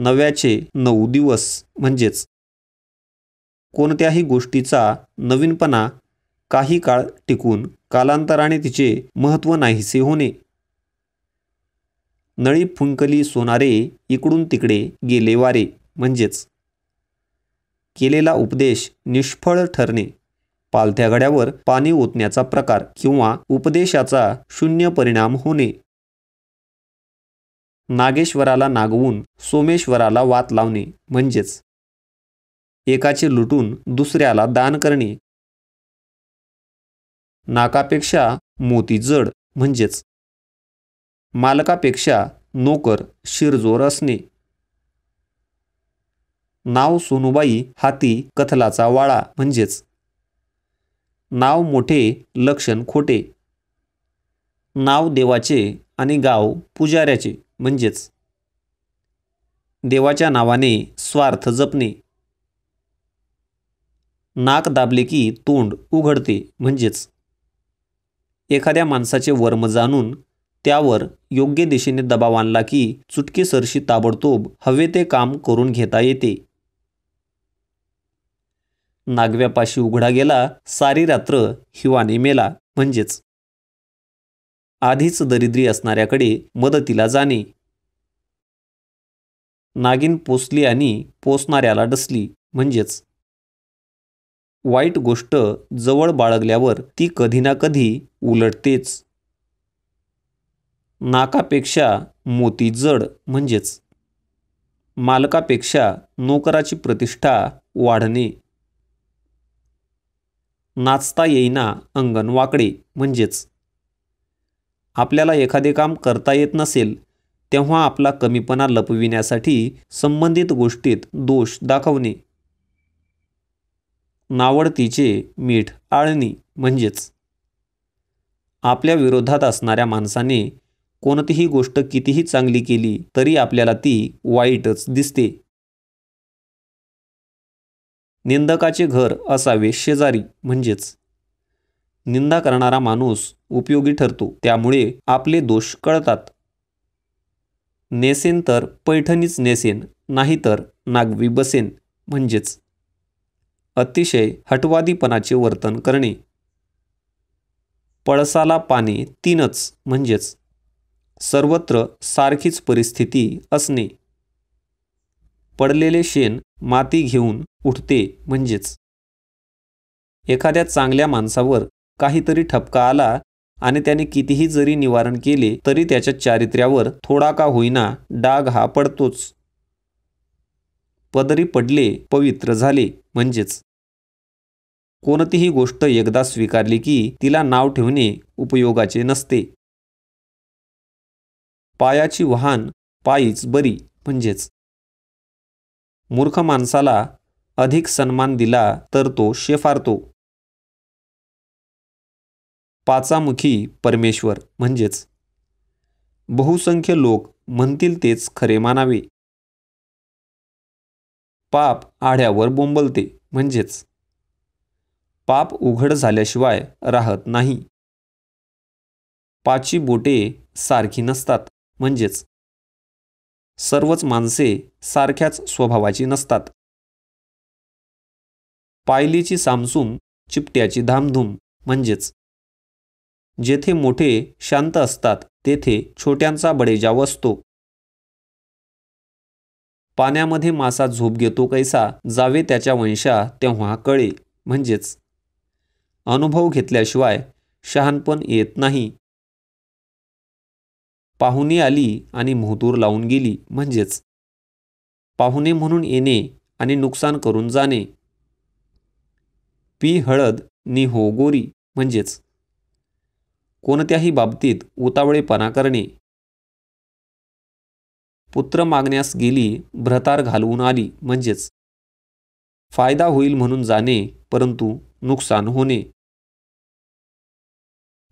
नव्याचे नऊ दिवस म्हणजेच कोणत्याही गोष्टीचा नवीनपणा काही काळ टिकून कालांतराने तिचे महत्त्व नाहीसे होणे नळी फुंकली सोनारे इकडून तिकडे गेले वारे म्हणजेच केलेला उपदेश निष्फळ ठरणे पालथ्या घड्यावर पाणी ओतण्याचा प्रकार किंवा उपदेशाचा शून्य परिणाम होणे नागेश्वराला नागवून सोमेश्वराला वात लावणे म्हणजेच एकाचे लुटून दुसऱ्याला दान करणे नाकापेक्षा मोती जड म्हणजेच मालकापेक्षा नोकर शिरजोर असणे नाव सोनुबाई हाती कथलाचा वाळा म्हणजेच नाव मोठे लक्षण खोटे नाव देवाचे आणि गाव पुजाऱ्याचे म्हणजेच देवाच्या नावाने स्वार्थ जपणे नाक दाबले की तोंड उघडते म्हणजेच एखाद्या माणसाचे वर्म जाणून त्यावर योग्य दिशेने दबाव आणला की चुटकीसरशी ताबडतोब हवे ते काम करून घेता येते नागव्यापाशी उघडा गेला सारी रात्र हिवाने मेला म्हणजेच आधीच दरिद्री असणाऱ्याकडे मदतीला जाणे नागिन पोसली आणि पोसणाऱ्याला डसली म्हणजेच वाईट गोष्ट जवळ बाळगल्यावर ती कधी ना कधी उलटतेच नाकापेक्षा मोती जड म्हणजेच मालकापेक्षा नोकराची प्रतिष्ठा वाढणे नाचता येईना अंगण वाकडे म्हणजेच आपल्याला एखादे काम करता येत नसेल तेव्हा आपला कमीपणा लपविण्यासाठी संबंधित गोष्टीत दोष दाखवणे नावडतीचे मीठ आळणी म्हणजेच आपल्या विरोधात असणाऱ्या माणसाने कोणतीही गोष्ट कितीही चांगली केली तरी आपल्याला ती वाईटच दिसते निंदकाचे घर असावे शेजारी म्हणजेच निंदा करणारा माणूस उपयोगी ठरतो त्यामुळे आपले दोष कळतात नेसेन तर पैठणीच नेसेन नाहीतर नागवी बसेन म्हणजेच अतिशय हटवादीपणाचे वर्तन करणे पळसाला पाने तीनच म्हणजेच सर्वत्र सारखीच परिस्थिती असणे पडलेले शेण माती घेऊन उठते म्हणजेच एखाद्या चांगल्या माणसावर काहीतरी ठपका आला आणि त्याने कितीही जरी निवारण केले तरी त्याच्या चारित्र्यावर थोडा का होईना डाग हा पडतोच पदरी पडले पवित्र झाले म्हणजेच कोणतीही गोष्ट एकदा स्वीकारली की तिला नाव ठेवणे उपयोगाचे नसते पायाची वाहन पायीच बरी म्हणजेच मूर्ख माणसाला अधिक सन्मान दिला तर तो शेफारतो पाचामुखी परमेश्वर म्हणजेच बहुसंख्य लोक म्हणतील तेच खरे मानावे पाप आढ्यावर बोंबलते म्हणजेच पाप उघड झाल्याशिवाय राहत नाही पाची बोटे सारखी नसतात म्हणजेच सर्वच माणसे सारख्याच स्वभावाची नसतात पायलीची सामसूम चिपट्याची धामधूम म्हणजेच जेथे मोठे शांत असतात तेथे छोट्यांचा बडेजाव असतो पाण्यामध्ये मासा झोप घेतो कैसा जावे त्याच्या वंशा तेव्हा कळे म्हणजेच अनुभव घेतल्याशिवाय शहाणपण येत नाही पाहुणे आली आणि मुहतूर लावून गेली म्हणजेच पाहुणे म्हणून येणे आणि नुकसान करून जाणे पी हळद नि हो गोरी म्हणजेच कोणत्याही बाबतीत उतावळेपणा करणे पुत्र मागण्यास गेली भ्रतार घालवून आली म्हणजेच फायदा होईल म्हणून जाणे परंतु नुकसान होणे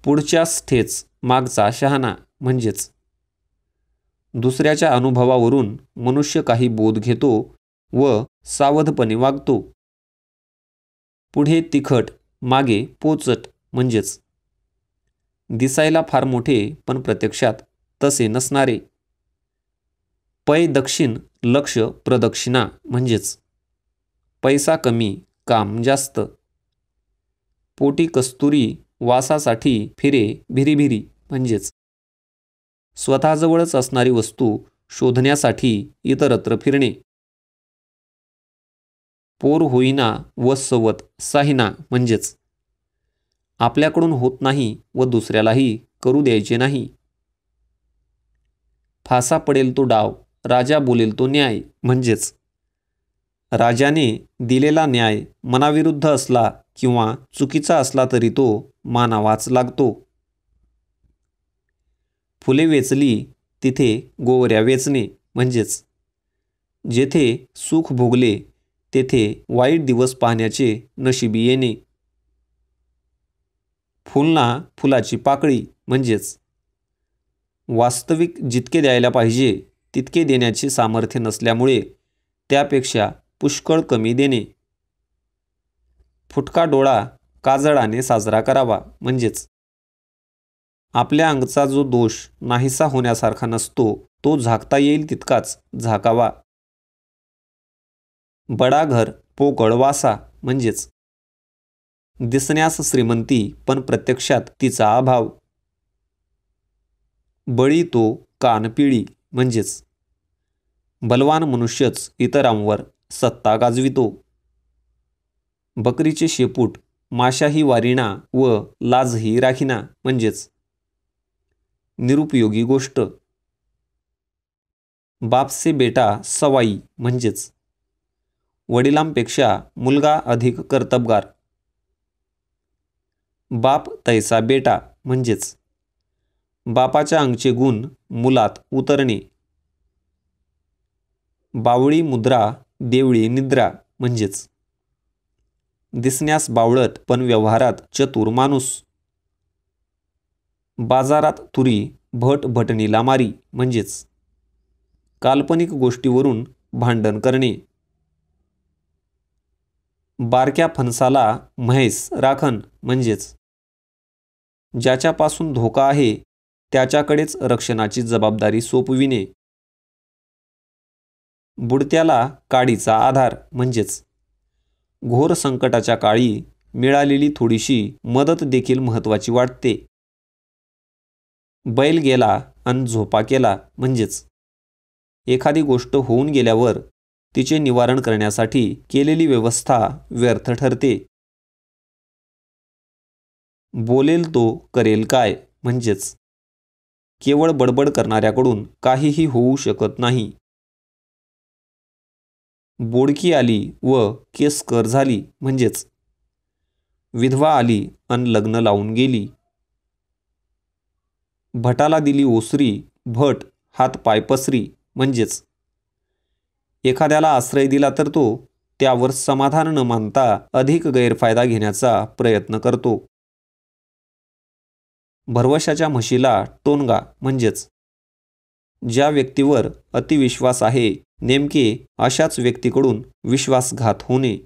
पुढच्या ठेच मागचा शहाणा म्हणजेच दुसऱ्याच्या अनुभवावरून मनुष्य काही बोध घेतो व सावधपणे वागतो पुढे तिखट मागे पोचट म्हणजेच दिसायला फार मोठे पण प्रत्यक्षात तसे नसणारे पै दक्षिण लक्ष प्रदक्षिणा म्हणजेच पैसा कमी काम जास्त पोटी कस्तुरी वासासाठी फिरे भिरीभिरी म्हणजेच स्वतःजवळच असणारी वस्तू शोधण्यासाठी इतरत्र फिरणे पोर होईना व सवत साहिना म्हणजेच आपल्याकडून होत नाही व दुसऱ्यालाही करू द्यायचे नाही फासा पडेल तो डाव राजा बोलेल तो न्याय म्हणजेच राजाने दिलेला न्याय मनाविरुद्ध असला किंवा चुकीचा असला तरी तो मानावाच लागतो फुले वेचली तिथे गोवऱ्या वेचणे म्हणजेच जेथे सुख भोगले तेथे वाईट दिवस पाहण्याचे नशिबी येणे फुलना फुलाची पाकळी म्हणजेच वास्तविक जितके द्यायला पाहिजे तितके देण्याचे सामर्थ्य नसल्यामुळे त्यापेक्षा पुष्कळ कमी देणे फुटका डोळा काजळाने साजरा करावा म्हणजेच आपल्या अंगचा जो दोष नाहीसा होण्यासारखा नसतो तो झाकता येईल तितकाच झाकावा बडाघर घर म्हणजेच दिसण्यास श्रीमंती पण प्रत्यक्षात तिचा अभाव बळी तो कानपिळी म्हणजेच बलवान मनुष्यच इतरांवर सत्ता गाजवितो बकरीचे शेपूट माशाही वारीणा व लाजही राखीना म्हणजेच निरुपयोगी गोष्ट बापसे बेटा सवाई म्हणजेच वडिलांपेक्षा मुलगा अधिक कर्तबगार बाप तैसा बेटा म्हणजेच बापाच्या अंगचे गुण मुलात उतरणे बावळी मुद्रा देवळी निद्रा म्हणजेच दिसण्यास बावळत पण व्यवहारात चतुर माणूस बाजारात तुरी भट भटणीला मारी म्हणजेच काल्पनिक गोष्टीवरून भांडण करणे बारक्या फणसाला म्हैस राखण म्हणजेच ज्याच्यापासून धोका आहे त्याच्याकडेच रक्षणाची जबाबदारी सोपविणे बुडत्याला काडीचा आधार म्हणजेच घोर संकटाच्या काळी मिळालेली थोडीशी मदत देखील महत्त्वाची वाटते बैल गेला अन झोपा केला म्हणजेच एखादी गोष्ट होऊन गेल्यावर तिचे निवारण करण्यासाठी केलेली व्यवस्था व्यर्थ ठरते बोलेल तो करेल काय म्हणजेच केवळ बडबड करणाऱ्याकडून काहीही होऊ शकत नाही बोडकी आली व केस कर झाली म्हणजेच विधवा आली अन लग्न लावून गेली भटाला दिली ओसरी भट हात पायपसरी म्हणजेच एखाद्याला आश्रय दिला तर तो त्यावर समाधान न मानता अधिक गैरफायदा घेण्याचा प्रयत्न करतो भरवशाच्या म्हशीला टोनगा म्हणजेच ज्या व्यक्तीवर अतिविश्वास आहे नेमके अशाच व्यक्तीकडून विश्वासघात होणे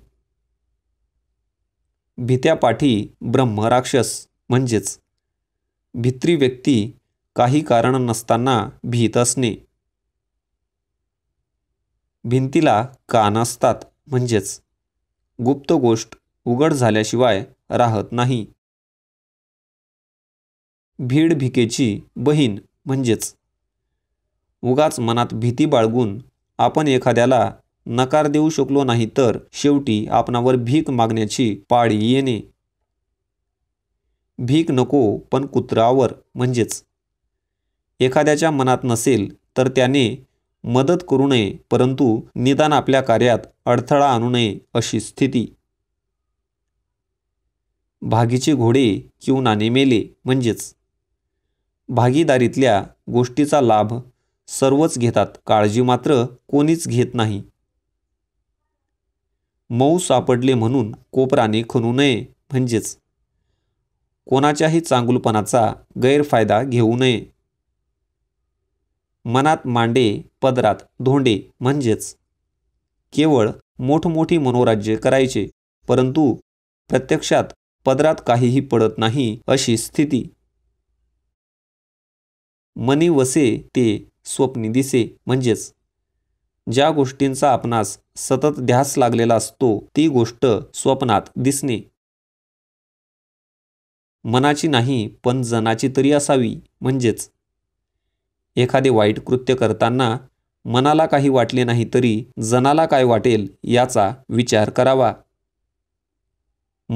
भित्यापाठी ब्रह्मराक्षस म्हणजेच भित्री व्यक्ती काही कारण नसताना भीत असणे भिंतीला कान असतात म्हणजेच गुप्त गोष्ट उघड झाल्याशिवाय राहत नाही भीड भिकेची बहीण म्हणजेच उगाच मनात भीती बाळगून आपण एखाद्याला नकार देऊ शकलो नाही तर शेवटी आपणावर भीक मागण्याची पाळी येणे भीक नको पण कुत्रावर म्हणजेच एखाद्याच्या मनात नसेल तर त्याने मदत करू नये परंतु निदान आपल्या कार्यात अडथळा आणू नये अशी स्थिती भागीचे घोडे नाणे मेले म्हणजेच भागीदारीतल्या गोष्टीचा लाभ सर्वच घेतात काळजी मात्र कोणीच घेत नाही मऊ सापडले म्हणून कोपराने खणू नये म्हणजेच कोणाच्याही चांगुलपणाचा गैरफायदा घेऊ नये मनात मांडे पदरात धोंडे म्हणजेच केवळ मोठमोठी मनोराज्य करायचे परंतु प्रत्यक्षात पदरात काहीही पडत नाही अशी स्थिती मनी वसे ते स्वप्नी दिसे म्हणजेच ज्या गोष्टींचा आपणास सतत ध्यास लागलेला असतो ती गोष्ट स्वप्नात दिसणे मनाची नाही पण जनाची तरी असावी म्हणजेच एखादे वाईट कृत्य करताना मनाला काही वाटले नाही तरी जनाला काय वाटेल याचा विचार करावा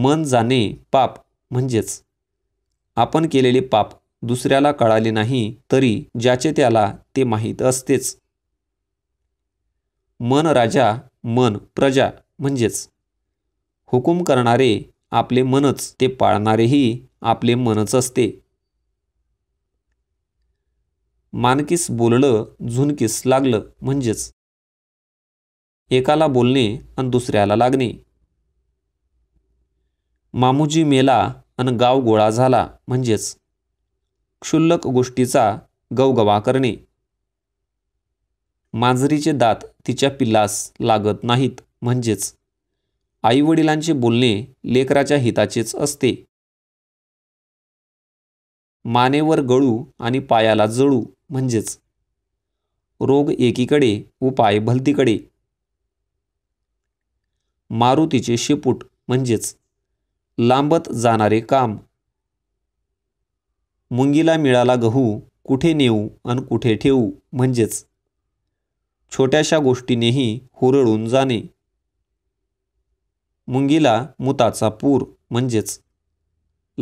मन जाणे पाप म्हणजेच आपण केलेले पाप दुसऱ्याला कळाले नाही तरी ज्याचे त्याला ते माहीत असतेच मन राजा मन प्रजा म्हणजेच हुकूम करणारे आपले मनच ते पाळणारेही आपले मनच असते मानकीस बोललं झुनकीस लागलं म्हणजेच एकाला बोलणे आणि दुसऱ्याला लागणे मामूजी मेला अन गाव गोळा झाला म्हणजेच क्षुल्लक गोष्टीचा गवगवा करणे मांजरीचे दात तिच्या पिल्लास लागत नाहीत म्हणजेच आईवडिलांचे बोलणे लेकराच्या हिताचेच असते मानेवर गळू आणि पायाला जळू म्हणजेच रोग एकीकडे उपाय भलतीकडे मारुतीचे शेपूट म्हणजेच लांबत जाणारे काम मुंगीला मिळाला गहू कुठे नेऊ आणि कुठे ठेवू म्हणजेच छोट्याशा गोष्टीनेही हुरळून जाणे मुंगीला मुताचा पूर म्हणजेच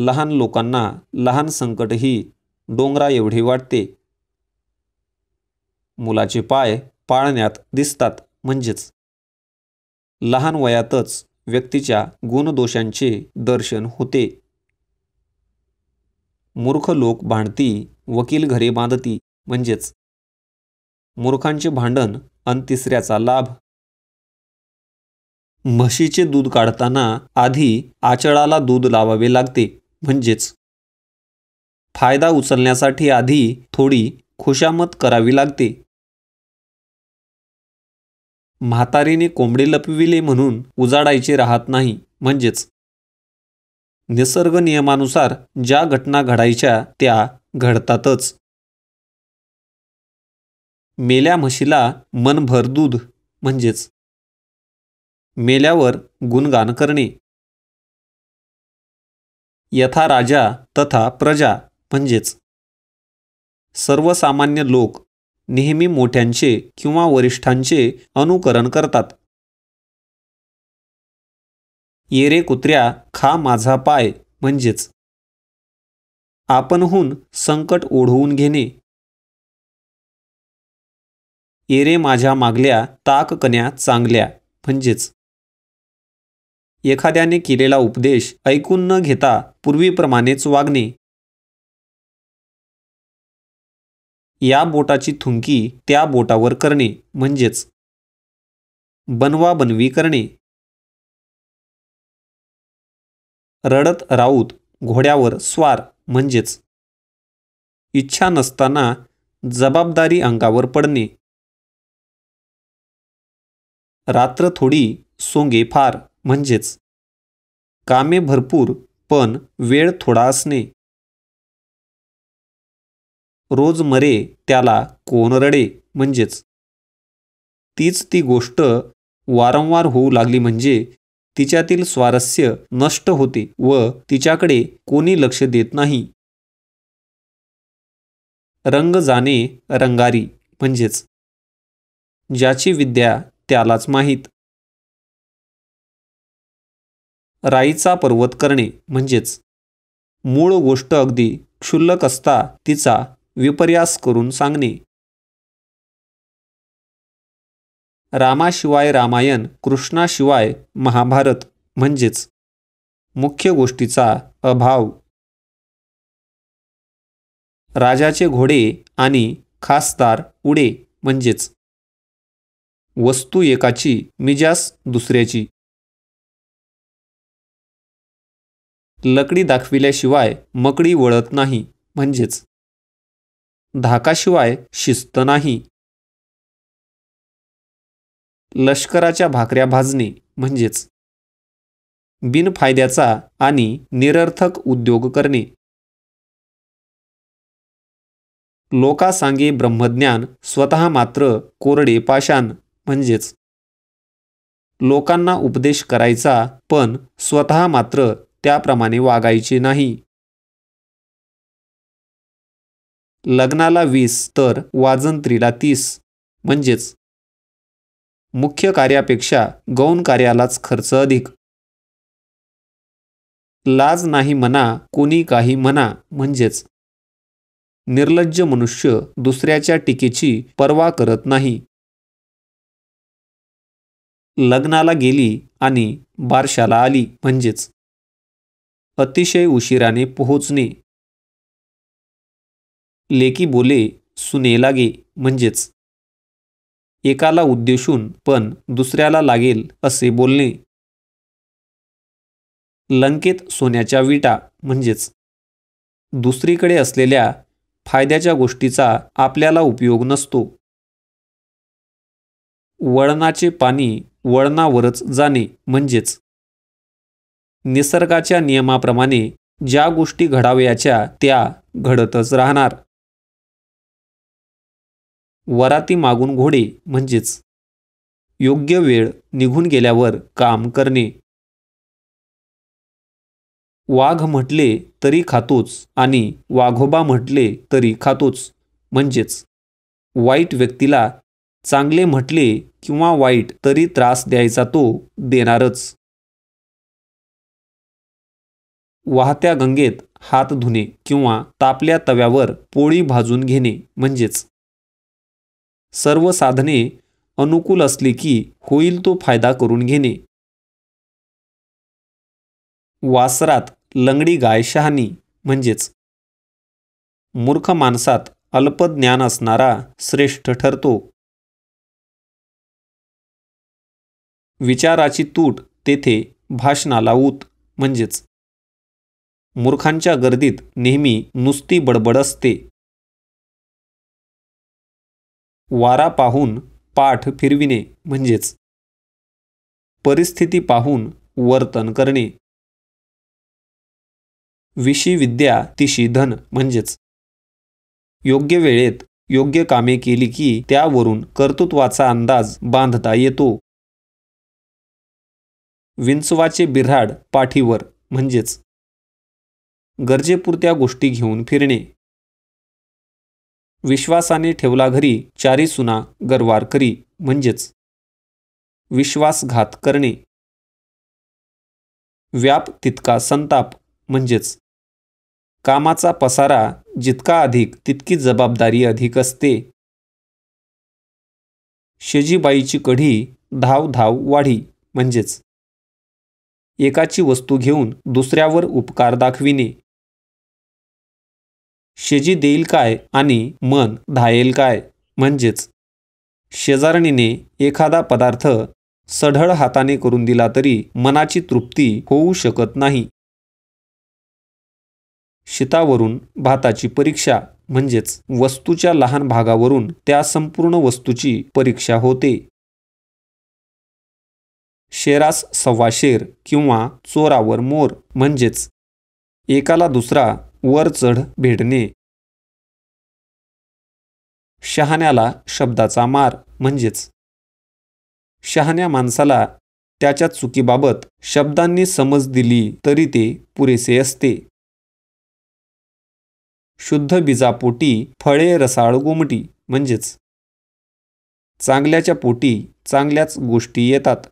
लहान लोकांना लहान संकटही डोंगरा एवढे वाटते मुलाचे पाय पाळण्यात दिसतात म्हणजेच लहान वयातच व्यक्तीच्या गुणदोषांचे दर्शन होते मूर्ख लोक भांडती वकील घरे बांधती म्हणजेच मूर्खांचे भांडण अन तिसऱ्याचा लाभ म्हशीचे दूध काढताना आधी आचळाला दूध लावावे लागते म्हणजेच फायदा उचलण्यासाठी आधी थोडी खुशामत करावी लागते म्हातारीने कोंबडे लपविले म्हणून उजाडायचे राहत नाही म्हणजेच निसर्ग नियमानुसार ज्या घटना घडायच्या त्या घडतातच मेल्या म्हशीला मनभर दूध म्हणजेच मेल्यावर गुणगान करणे यथा राजा तथा प्रजा म्हणजेच सर्वसामान्य लोक नेहमी मोठ्यांचे किंवा वरिष्ठांचे अनुकरण करतात येरे कुत्र्या खा माझा पाय म्हणजेच आपणहून संकट ओढवून घेणे येरे माझ्या मागल्या ताककण्या चांगल्या म्हणजेच एखाद्याने केलेला उपदेश ऐकून न घेता पूर्वीप्रमाणेच वागणे या बोटाची थुंकी त्या बोटावर करणे म्हणजेच बनवा बनवी करणे रडत राऊत घोड्यावर स्वार म्हणजेच इच्छा नसताना जबाबदारी अंगावर पडणे रात्र थोडी सोंगे फार म्हणजेच कामे भरपूर पण वेळ थोडा असणे रोज मरे त्याला कोण रडे म्हणजेच तीच ती गोष्ट वारंवार होऊ लागली म्हणजे तिच्यातील स्वारस्य नष्ट होते व तिच्याकडे कोणी लक्ष देत नाही रंग जाणे रंगारी म्हणजेच ज्याची विद्या त्यालाच माहीत राईचा पर्वत करणे म्हणजेच मूळ गोष्ट अगदी क्षुल्लक असता तिचा विपर्यास करून सांगणे रामाशिवाय रामायण कृष्णाशिवाय महाभारत म्हणजेच मुख्य गोष्टीचा अभाव राजाचे घोडे आणि खासदार उडे म्हणजेच वस्तू एकाची मिजास दुसऱ्याची लकडी दाखविल्याशिवाय मकडी वळत नाही म्हणजेच धाकाशिवाय शिस्त नाही लष्कराच्या भाकऱ्या भाजणे म्हणजेच बिनफायद्याचा आणि निरर्थक उद्योग करणे लोकासांगे ब्रह्मज्ञान स्वतः मात्र कोरडे पाषाण म्हणजेच लोकांना उपदेश करायचा पण स्वतः मात्र त्याप्रमाणे वागायचे नाही लग्नाला वीस तर वाजंत्रीला तीस म्हणजेच मुख्य कार्यापेक्षा गौण कार्यालाच खर्च अधिक लाज नाही म्हणा कोणी काही म्हणा म्हणजेच निर्लज्ज मनुष्य दुसऱ्याच्या टीकेची पर्वा करत नाही लग्नाला गेली आणि बारशाला आली म्हणजेच अतिशय उशिराने पोहोचणे लेकी बोले सुने लागे म्हणजेच एकाला उद्देशून पण दुसऱ्याला लागेल असे बोलणे लंकेत सोन्याच्या विटा म्हणजेच दुसरीकडे असलेल्या फायद्याच्या गोष्टीचा आपल्याला उपयोग नसतो वळणाचे पाणी वळणावरच जाणे म्हणजेच निसर्गाच्या नियमाप्रमाणे ज्या गोष्टी घडावयाच्या त्या घडतच राहणार वराती मागून घोडे म्हणजेच योग्य वेळ निघून गेल्यावर काम करणे वाघ म्हटले तरी खातोच आणि वाघोबा म्हटले तरी खातोच म्हणजेच वाईट व्यक्तीला चांगले म्हटले किंवा वाईट तरी त्रास द्यायचा तो देणारच वाहत्या गंगेत हात धुणे किंवा तापल्या तव्यावर पोळी भाजून घेणे म्हणजेच सर्व साधने अनुकूल असली की होईल तो फायदा करून घेणे वासरात लंगडी गाय शहाणी म्हणजेच मूर्ख माणसात अल्प ज्ञान असणारा श्रेष्ठ ठरतो विचाराची तूट तेथे भाषणाला ऊत म्हणजेच मूर्खांच्या गर्दीत नेहमी नुसती बडबड असते वारा पाहून पाठ फिरविणे म्हणजेच परिस्थिती पाहून वर्तन करणे विशी विद्या तिशी धन म्हणजेच योग्य वेळेत योग्य कामे केली की त्यावरून कर्तृत्वाचा अंदाज बांधता येतो विंचवाचे बिऱ्हाड पाठीवर म्हणजेच गरजेपुरत्या गोष्टी घेऊन फिरणे विश्वासाने ठेवला घरी चारी सुना गरवार करी म्हणजेच विश्वासघात करणे व्याप तितका संताप म्हणजेच कामाचा पसारा जितका अधिक तितकी जबाबदारी अधिक असते शेजीबाईची कढी धाव धाव वाढी म्हणजेच एकाची वस्तू घेऊन दुसऱ्यावर उपकार दाखविणे शेजी देईल काय आणि मन धायेल काय म्हणजेच शेजारणीने एखादा पदार्थ सढळ हाताने करून दिला तरी मनाची तृप्ती होऊ शकत नाही शितावरून भाताची परीक्षा म्हणजेच वस्तूच्या लहान भागावरून त्या संपूर्ण वस्तूची परीक्षा होते शेरास सव्वा शेर किंवा चोरावर मोर म्हणजेच एकाला दुसरा वर चढ भेटणे शहाण्याला शब्दाचा मार म्हणजेच शहाण्या माणसाला त्याच्या चुकीबाबत शब्दांनी समज दिली तरी ते पुरेसे असते शुद्ध बिजापोटी फळे रसाळ गोमटी म्हणजेच चांगल्याच्या पोटी चांगल्याच गोष्टी येतात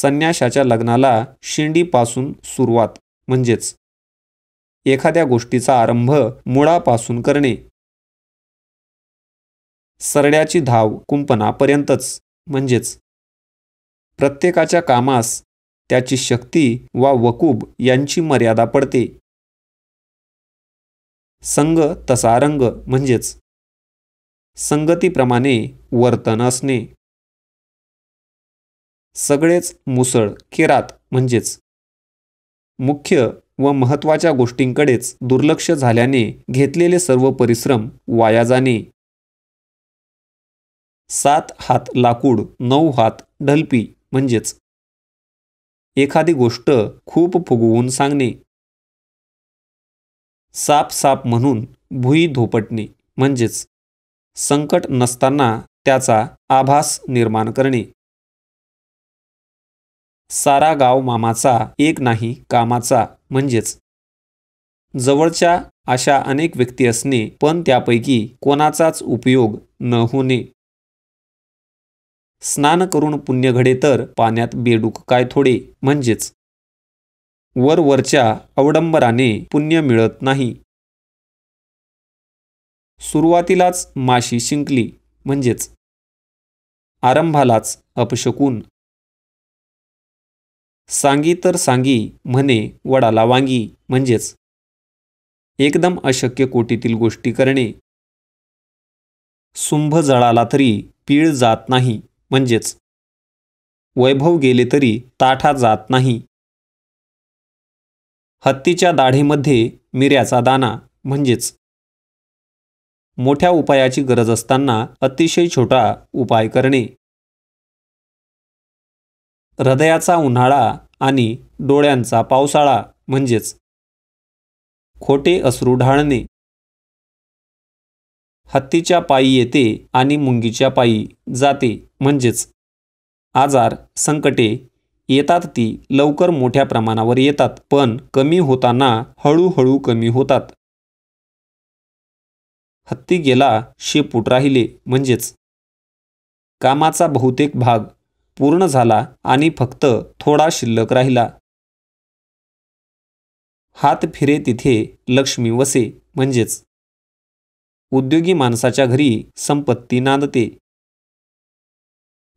संन्याशाच्या लग्नाला शिंडीपासून सुरुवात म्हणजेच एखाद्या गोष्टीचा आरंभ मुळापासून करणे सरड्याची धाव कुंपणापर्यंतच म्हणजेच प्रत्येकाच्या कामास त्याची शक्ती वा वकूब यांची मर्यादा पडते संग तसा रंग म्हणजेच संगतीप्रमाणे वर्तन असणे सगळेच मुसळ केरात म्हणजेच मुख्य व महत्वाच्या गोष्टींकडेच दुर्लक्ष झाल्याने घेतलेले सर्व परिश्रम वाया जाणे सात हात लाकूड नऊ हात ढलपी म्हणजेच एखादी गोष्ट खूप फुगवून सांगणे साप साप म्हणून भुई धोपटणे म्हणजेच संकट नसताना त्याचा आभास निर्माण करणे सारा गाव मामाचा एक नाही कामाचा म्हणजेच जवळच्या अशा अनेक व्यक्ती असणे पण त्यापैकी कोणाचाच उपयोग न होणे स्नान करून पुण्य घडे तर पाण्यात बेडूक काय थोडे म्हणजेच वरवरच्या अवडंबराने पुण्य मिळत नाही सुरुवातीलाच माशी शिंकली म्हणजेच आरंभालाच अपशकून सांगी तर सांगी म्हणे वडाला वांगी म्हणजेच एकदम अशक्य कोटीतील गोष्टी करणे सुंभ जळाला तरी पीळ जात नाही म्हणजेच वैभव गेले तरी ताठा जात नाही हत्तीच्या दाढीमध्ये मिऱ्याचा दाना म्हणजेच मोठ्या उपायाची गरज असताना अतिशय छोटा उपाय करणे हृदयाचा उन्हाळा आणि डोळ्यांचा पावसाळा म्हणजेच खोटे अश्रू ढाळणे हत्तीच्या पायी येते आणि मुंगीच्या पायी जाते म्हणजेच आजार संकटे येतात ती लवकर मोठ्या प्रमाणावर येतात पण कमी होताना हळूहळू कमी होतात हत्ती गेला शेपूट राहिले म्हणजेच कामाचा बहुतेक भाग पूर्ण झाला आणि फक्त थोडा शिल्लक राहिला हात फिरे तिथे लक्ष्मी वसे म्हणजेच उद्योगी माणसाच्या घरी संपत्ती नांदते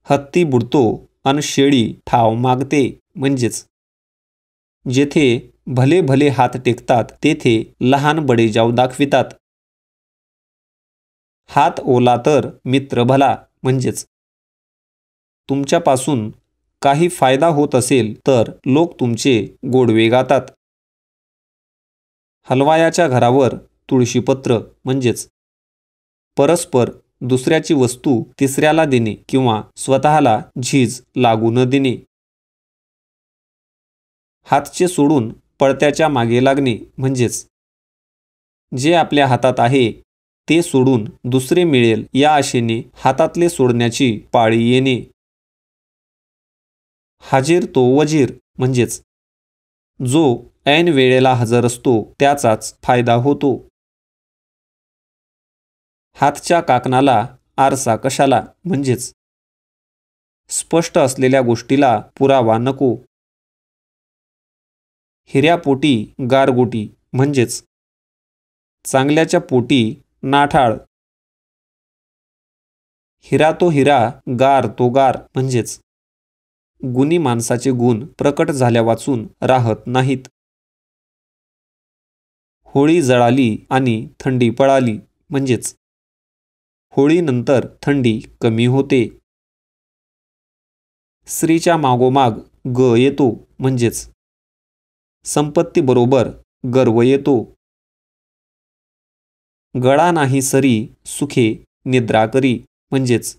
हत्ती बुडतो अन शेळी ठाव मागते म्हणजेच जेथे भले भले हात टेकतात तेथे लहान बडे जाऊ दाखवितात हात ओला तर मित्र भला म्हणजेच तुमच्यापासून काही फायदा होत असेल तर लोक तुमचे गोडवे गातात हलवायाच्या घरावर तुळशीपत्र म्हणजेच परस्पर दुसऱ्याची वस्तू तिसऱ्याला देणे किंवा स्वतःला झीज लागू न देणे हातचे सोडून पळत्याच्या मागे लागणे म्हणजेच जे आपल्या हातात आहे ते सोडून दुसरे मिळेल या आशेने हातातले सोडण्याची पाळी येणे हाजीर तो वजीर म्हणजेच जो ऐन वेळेला हजर असतो त्याचाच फायदा होतो हातच्या काकणाला आरसा कशाला म्हणजेच स्पष्ट असलेल्या गोष्टीला पुरावा नको हिऱ्यापोटी गारगोटी म्हणजेच चांगल्याच्या पोटी नाठाळ हिरा तो हिरा गार तो गार म्हणजेच गुणी माणसाचे गुण प्रकट झाल्यावाचून राहत नाहीत होळी जळाली आणि थंडी पळाली म्हणजेच होळीनंतर थंडी कमी होते स्त्रीच्या मागोमाग ग येतो म्हणजेच संपत्तीबरोबर गर्व येतो गळा नाही सरी सुखे निद्रा करी म्हणजेच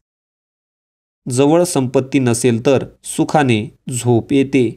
जवळ संपत्ती नसेल तर सुखाने झोप येते